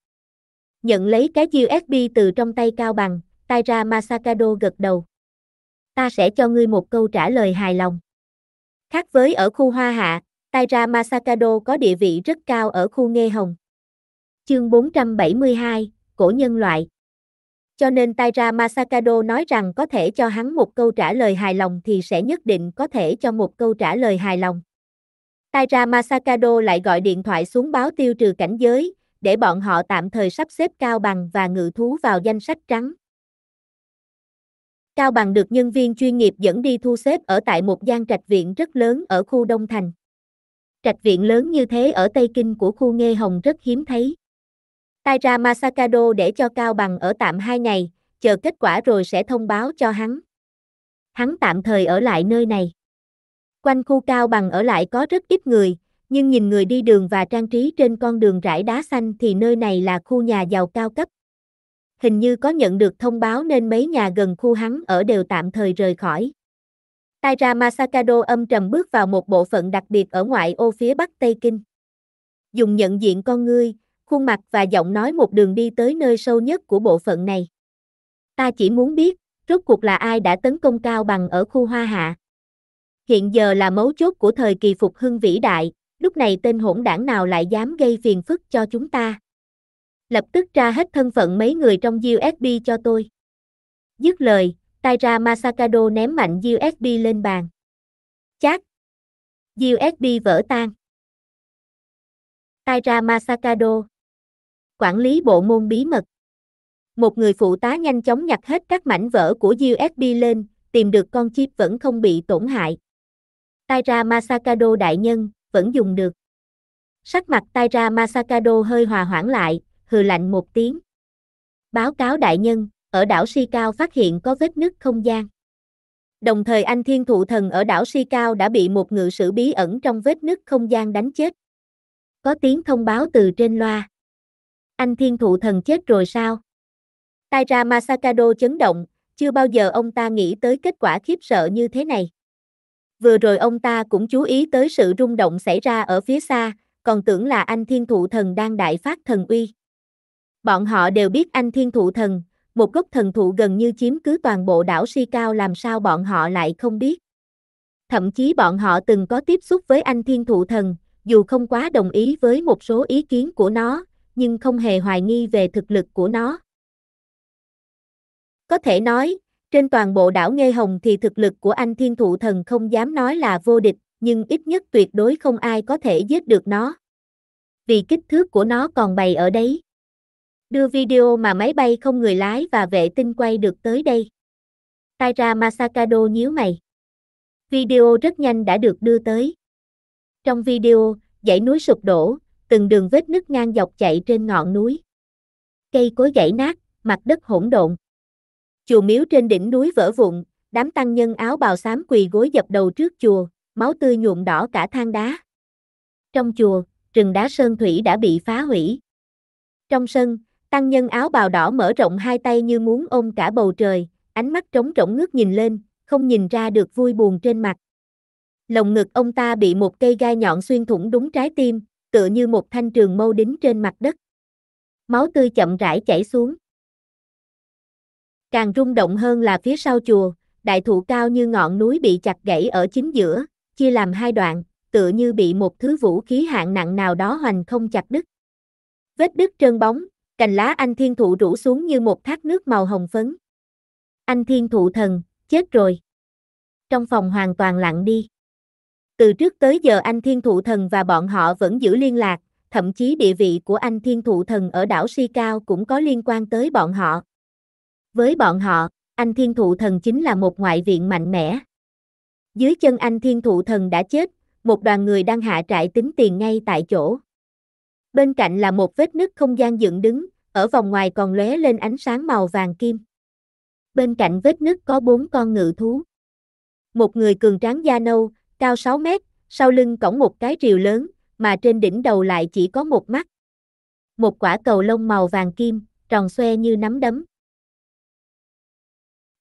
Nhận lấy cái USB từ trong tay Cao Bằng, Taira Masakado gật đầu. Ta sẽ cho ngươi một câu trả lời hài lòng. Khác với ở khu Hoa Hạ, Taira Masakado có địa vị rất cao ở khu Nghe Hồng. Chương 472, Cổ nhân loại Cho nên Taira Masakado nói rằng có thể cho hắn một câu trả lời hài lòng thì sẽ nhất định có thể cho một câu trả lời hài lòng. Taira Masakado lại gọi điện thoại xuống báo tiêu trừ cảnh giới, để bọn họ tạm thời sắp xếp Cao Bằng và Ngự Thú vào danh sách trắng. Cao Bằng được nhân viên chuyên nghiệp dẫn đi thu xếp ở tại một gian trạch viện rất lớn ở khu Đông Thành. Trạch viện lớn như thế ở Tây Kinh của khu Nghê Hồng rất hiếm thấy. Taira Masakado để cho Cao Bằng ở tạm hai ngày, chờ kết quả rồi sẽ thông báo cho hắn. Hắn tạm thời ở lại nơi này. Quanh khu Cao Bằng ở lại có rất ít người, nhưng nhìn người đi đường và trang trí trên con đường rải đá xanh thì nơi này là khu nhà giàu cao cấp. Hình như có nhận được thông báo nên mấy nhà gần khu hắn ở đều tạm thời rời khỏi. Taira Masakado âm trầm bước vào một bộ phận đặc biệt ở ngoại ô phía bắc Tây Kinh. Dùng nhận diện con ngươi, khuôn mặt và giọng nói một đường đi tới nơi sâu nhất của bộ phận này. Ta chỉ muốn biết, rốt cuộc là ai đã tấn công cao bằng ở khu Hoa Hạ. Hiện giờ là mấu chốt của thời kỳ phục hưng vĩ đại, lúc này tên hỗn đảng nào lại dám gây phiền phức cho chúng ta. Lập tức ra hết thân phận mấy người trong USB cho tôi. Dứt lời, Taira Masakado ném mạnh USB lên bàn. Chát. USB vỡ tan. Taira Masakado. Quản lý bộ môn bí mật. Một người phụ tá nhanh chóng nhặt hết các mảnh vỡ của USB lên, tìm được con chip vẫn không bị tổn hại. Taira Masakado đại nhân, vẫn dùng được. Sắc mặt Taira Masakado hơi hòa hoãn lại, hừ lạnh một tiếng. Báo cáo đại nhân, ở đảo Si Cao phát hiện có vết nứt không gian. Đồng thời anh thiên thụ thần ở đảo Si Cao đã bị một ngự sử bí ẩn trong vết nứt không gian đánh chết. Có tiếng thông báo từ trên loa. Anh thiên thụ thần chết rồi sao? Taira Masakado chấn động, chưa bao giờ ông ta nghĩ tới kết quả khiếp sợ như thế này. Vừa rồi ông ta cũng chú ý tới sự rung động xảy ra ở phía xa, còn tưởng là anh thiên thụ thần đang đại phát thần uy. Bọn họ đều biết anh thiên thụ thần, một gốc thần thụ gần như chiếm cứ toàn bộ đảo Si Cao làm sao bọn họ lại không biết. Thậm chí bọn họ từng có tiếp xúc với anh thiên thụ thần, dù không quá đồng ý với một số ý kiến của nó, nhưng không hề hoài nghi về thực lực của nó. Có thể nói, trên toàn bộ đảo Nghê Hồng thì thực lực của anh thiên thụ thần không dám nói là vô địch, nhưng ít nhất tuyệt đối không ai có thể giết được nó. Vì kích thước của nó còn bày ở đấy đưa video mà máy bay không người lái và vệ tinh quay được tới đây. Taira Masakado nhíu mày. Video rất nhanh đã được đưa tới. Trong video, dãy núi sụp đổ, từng đường vết nứt ngang dọc chạy trên ngọn núi. Cây cối gãy nát, mặt đất hỗn độn. Chùa miếu trên đỉnh núi vỡ vụn, đám tăng nhân áo bào xám quỳ gối dập đầu trước chùa, máu tươi nhuộm đỏ cả thang đá. Trong chùa, rừng đá sơn thủy đã bị phá hủy. Trong sân, Tăng nhân áo bào đỏ mở rộng hai tay như muốn ôm cả bầu trời, ánh mắt trống rỗng ngước nhìn lên, không nhìn ra được vui buồn trên mặt. Lồng ngực ông ta bị một cây gai nhọn xuyên thủng đúng trái tim, tựa như một thanh trường mâu đính trên mặt đất. Máu tươi chậm rãi chảy xuống. Càng rung động hơn là phía sau chùa, đại thụ cao như ngọn núi bị chặt gãy ở chính giữa, chia làm hai đoạn, tựa như bị một thứ vũ khí hạng nặng nào đó hoành không chặt đứt. Vết đứt trơn bóng, cành lá anh thiên thụ rủ xuống như một thác nước màu hồng phấn. Anh thiên thụ thần, chết rồi. Trong phòng hoàn toàn lặng đi. Từ trước tới giờ anh thiên thụ thần và bọn họ vẫn giữ liên lạc, thậm chí địa vị của anh thiên thụ thần ở đảo Si Cao cũng có liên quan tới bọn họ. Với bọn họ, anh thiên thụ thần chính là một ngoại viện mạnh mẽ. Dưới chân anh thiên thụ thần đã chết, một đoàn người đang hạ trại tính tiền ngay tại chỗ bên cạnh là một vết nứt không gian dựng đứng, ở vòng ngoài còn lóe lên ánh sáng màu vàng kim. Bên cạnh vết nứt có bốn con ngự thú. Một người cường tráng da nâu, cao 6 mét, sau lưng cổng một cái rìu lớn, mà trên đỉnh đầu lại chỉ có một mắt. Một quả cầu lông màu vàng kim, tròn xoe như nắm đấm.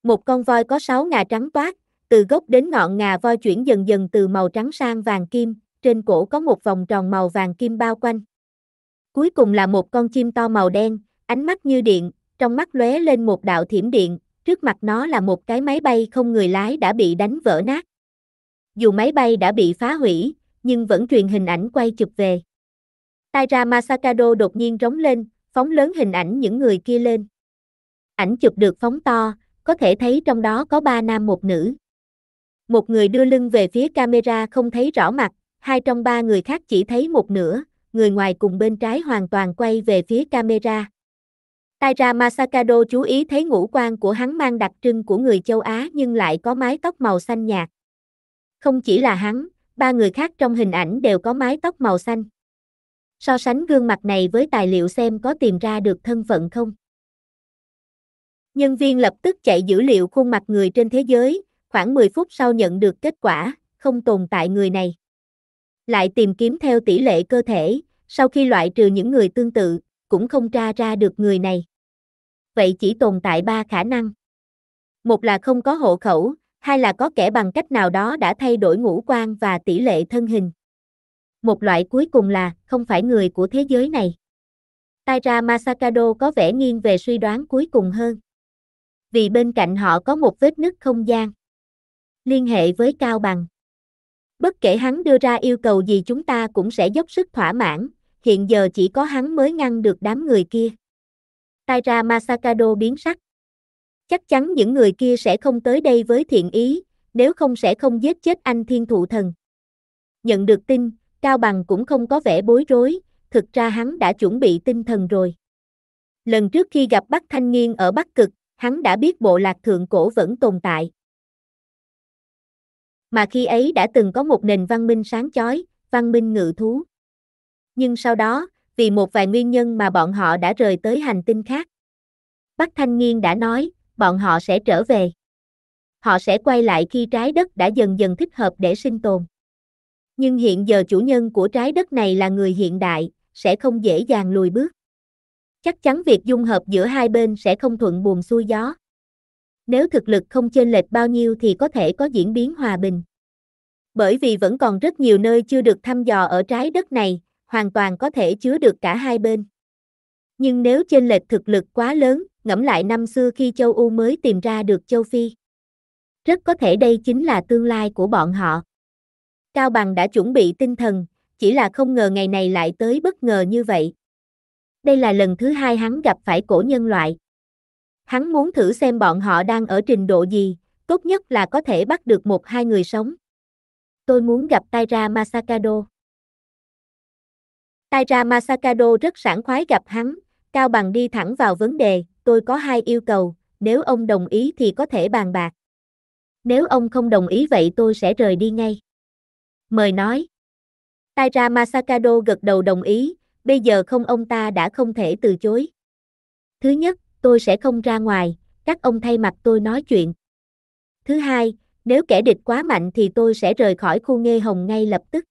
Một con voi có sáu ngà trắng toát, từ gốc đến ngọn ngà voi chuyển dần dần từ màu trắng sang vàng kim, trên cổ có một vòng tròn màu vàng kim bao quanh. Cuối cùng là một con chim to màu đen, ánh mắt như điện, trong mắt lóe lên một đạo thiểm điện, trước mặt nó là một cái máy bay không người lái đã bị đánh vỡ nát. Dù máy bay đã bị phá hủy, nhưng vẫn truyền hình ảnh quay chụp về. Taira Masakado đột nhiên rống lên, phóng lớn hình ảnh những người kia lên. Ảnh chụp được phóng to, có thể thấy trong đó có ba nam một nữ. Một người đưa lưng về phía camera không thấy rõ mặt, hai trong ba người khác chỉ thấy một nửa, người ngoài cùng bên trái hoàn toàn quay về phía camera. Taira Masakado chú ý thấy ngũ quan của hắn mang đặc trưng của người châu Á nhưng lại có mái tóc màu xanh nhạt. Không chỉ là hắn, ba người khác trong hình ảnh đều có mái tóc màu xanh. So sánh gương mặt này với tài liệu xem có tìm ra được thân phận không. Nhân viên lập tức chạy dữ liệu khuôn mặt người trên thế giới, khoảng 10 phút sau nhận được kết quả, không tồn tại người này lại tìm kiếm theo tỷ lệ cơ thể, sau khi loại trừ những người tương tự, cũng không tra ra được người này. Vậy chỉ tồn tại ba khả năng. Một là không có hộ khẩu, hai là có kẻ bằng cách nào đó đã thay đổi ngũ quan và tỷ lệ thân hình. Một loại cuối cùng là không phải người của thế giới này. Taira Masakado có vẻ nghiêng về suy đoán cuối cùng hơn. Vì bên cạnh họ có một vết nứt không gian. Liên hệ với Cao Bằng. Bất kể hắn đưa ra yêu cầu gì chúng ta cũng sẽ dốc sức thỏa mãn, hiện giờ chỉ có hắn mới ngăn được đám người kia. Taira Masakado biến sắc. Chắc chắn những người kia sẽ không tới đây với thiện ý, nếu không sẽ không giết chết anh thiên thụ thần. Nhận được tin, Cao Bằng cũng không có vẻ bối rối, thực ra hắn đã chuẩn bị tinh thần rồi. Lần trước khi gặp Bắc Thanh Nghiên ở Bắc Cực, hắn đã biết bộ lạc thượng cổ vẫn tồn tại, mà khi ấy đã từng có một nền văn minh sáng chói, văn minh ngự thú. Nhưng sau đó, vì một vài nguyên nhân mà bọn họ đã rời tới hành tinh khác. Bắc Thanh Nghiên đã nói, bọn họ sẽ trở về. Họ sẽ quay lại khi trái đất đã dần dần thích hợp để sinh tồn. Nhưng hiện giờ chủ nhân của trái đất này là người hiện đại, sẽ không dễ dàng lùi bước. Chắc chắn việc dung hợp giữa hai bên sẽ không thuận buồm xuôi gió nếu thực lực không chênh lệch bao nhiêu thì có thể có diễn biến hòa bình. Bởi vì vẫn còn rất nhiều nơi chưa được thăm dò ở trái đất này, hoàn toàn có thể chứa được cả hai bên. Nhưng nếu chênh lệch thực lực quá lớn, ngẫm lại năm xưa khi châu U mới tìm ra được châu Phi. Rất có thể đây chính là tương lai của bọn họ. Cao Bằng đã chuẩn bị tinh thần, chỉ là không ngờ ngày này lại tới bất ngờ như vậy. Đây là lần thứ hai hắn gặp phải cổ nhân loại. Hắn muốn thử xem bọn họ đang ở trình độ gì, tốt nhất là có thể bắt được một hai người sống. Tôi muốn gặp Taira Masakado. Taira Masakado rất sảng khoái gặp hắn, Cao Bằng đi thẳng vào vấn đề, tôi có hai yêu cầu, nếu ông đồng ý thì có thể bàn bạc. Nếu ông không đồng ý vậy tôi sẽ rời đi ngay. Mời nói. Taira Masakado gật đầu đồng ý, bây giờ không ông ta đã không thể từ chối. Thứ nhất, tôi sẽ không ra ngoài, các ông thay mặt tôi nói chuyện. Thứ hai, nếu kẻ địch quá mạnh thì tôi sẽ rời khỏi khu nghe hồng ngay lập tức.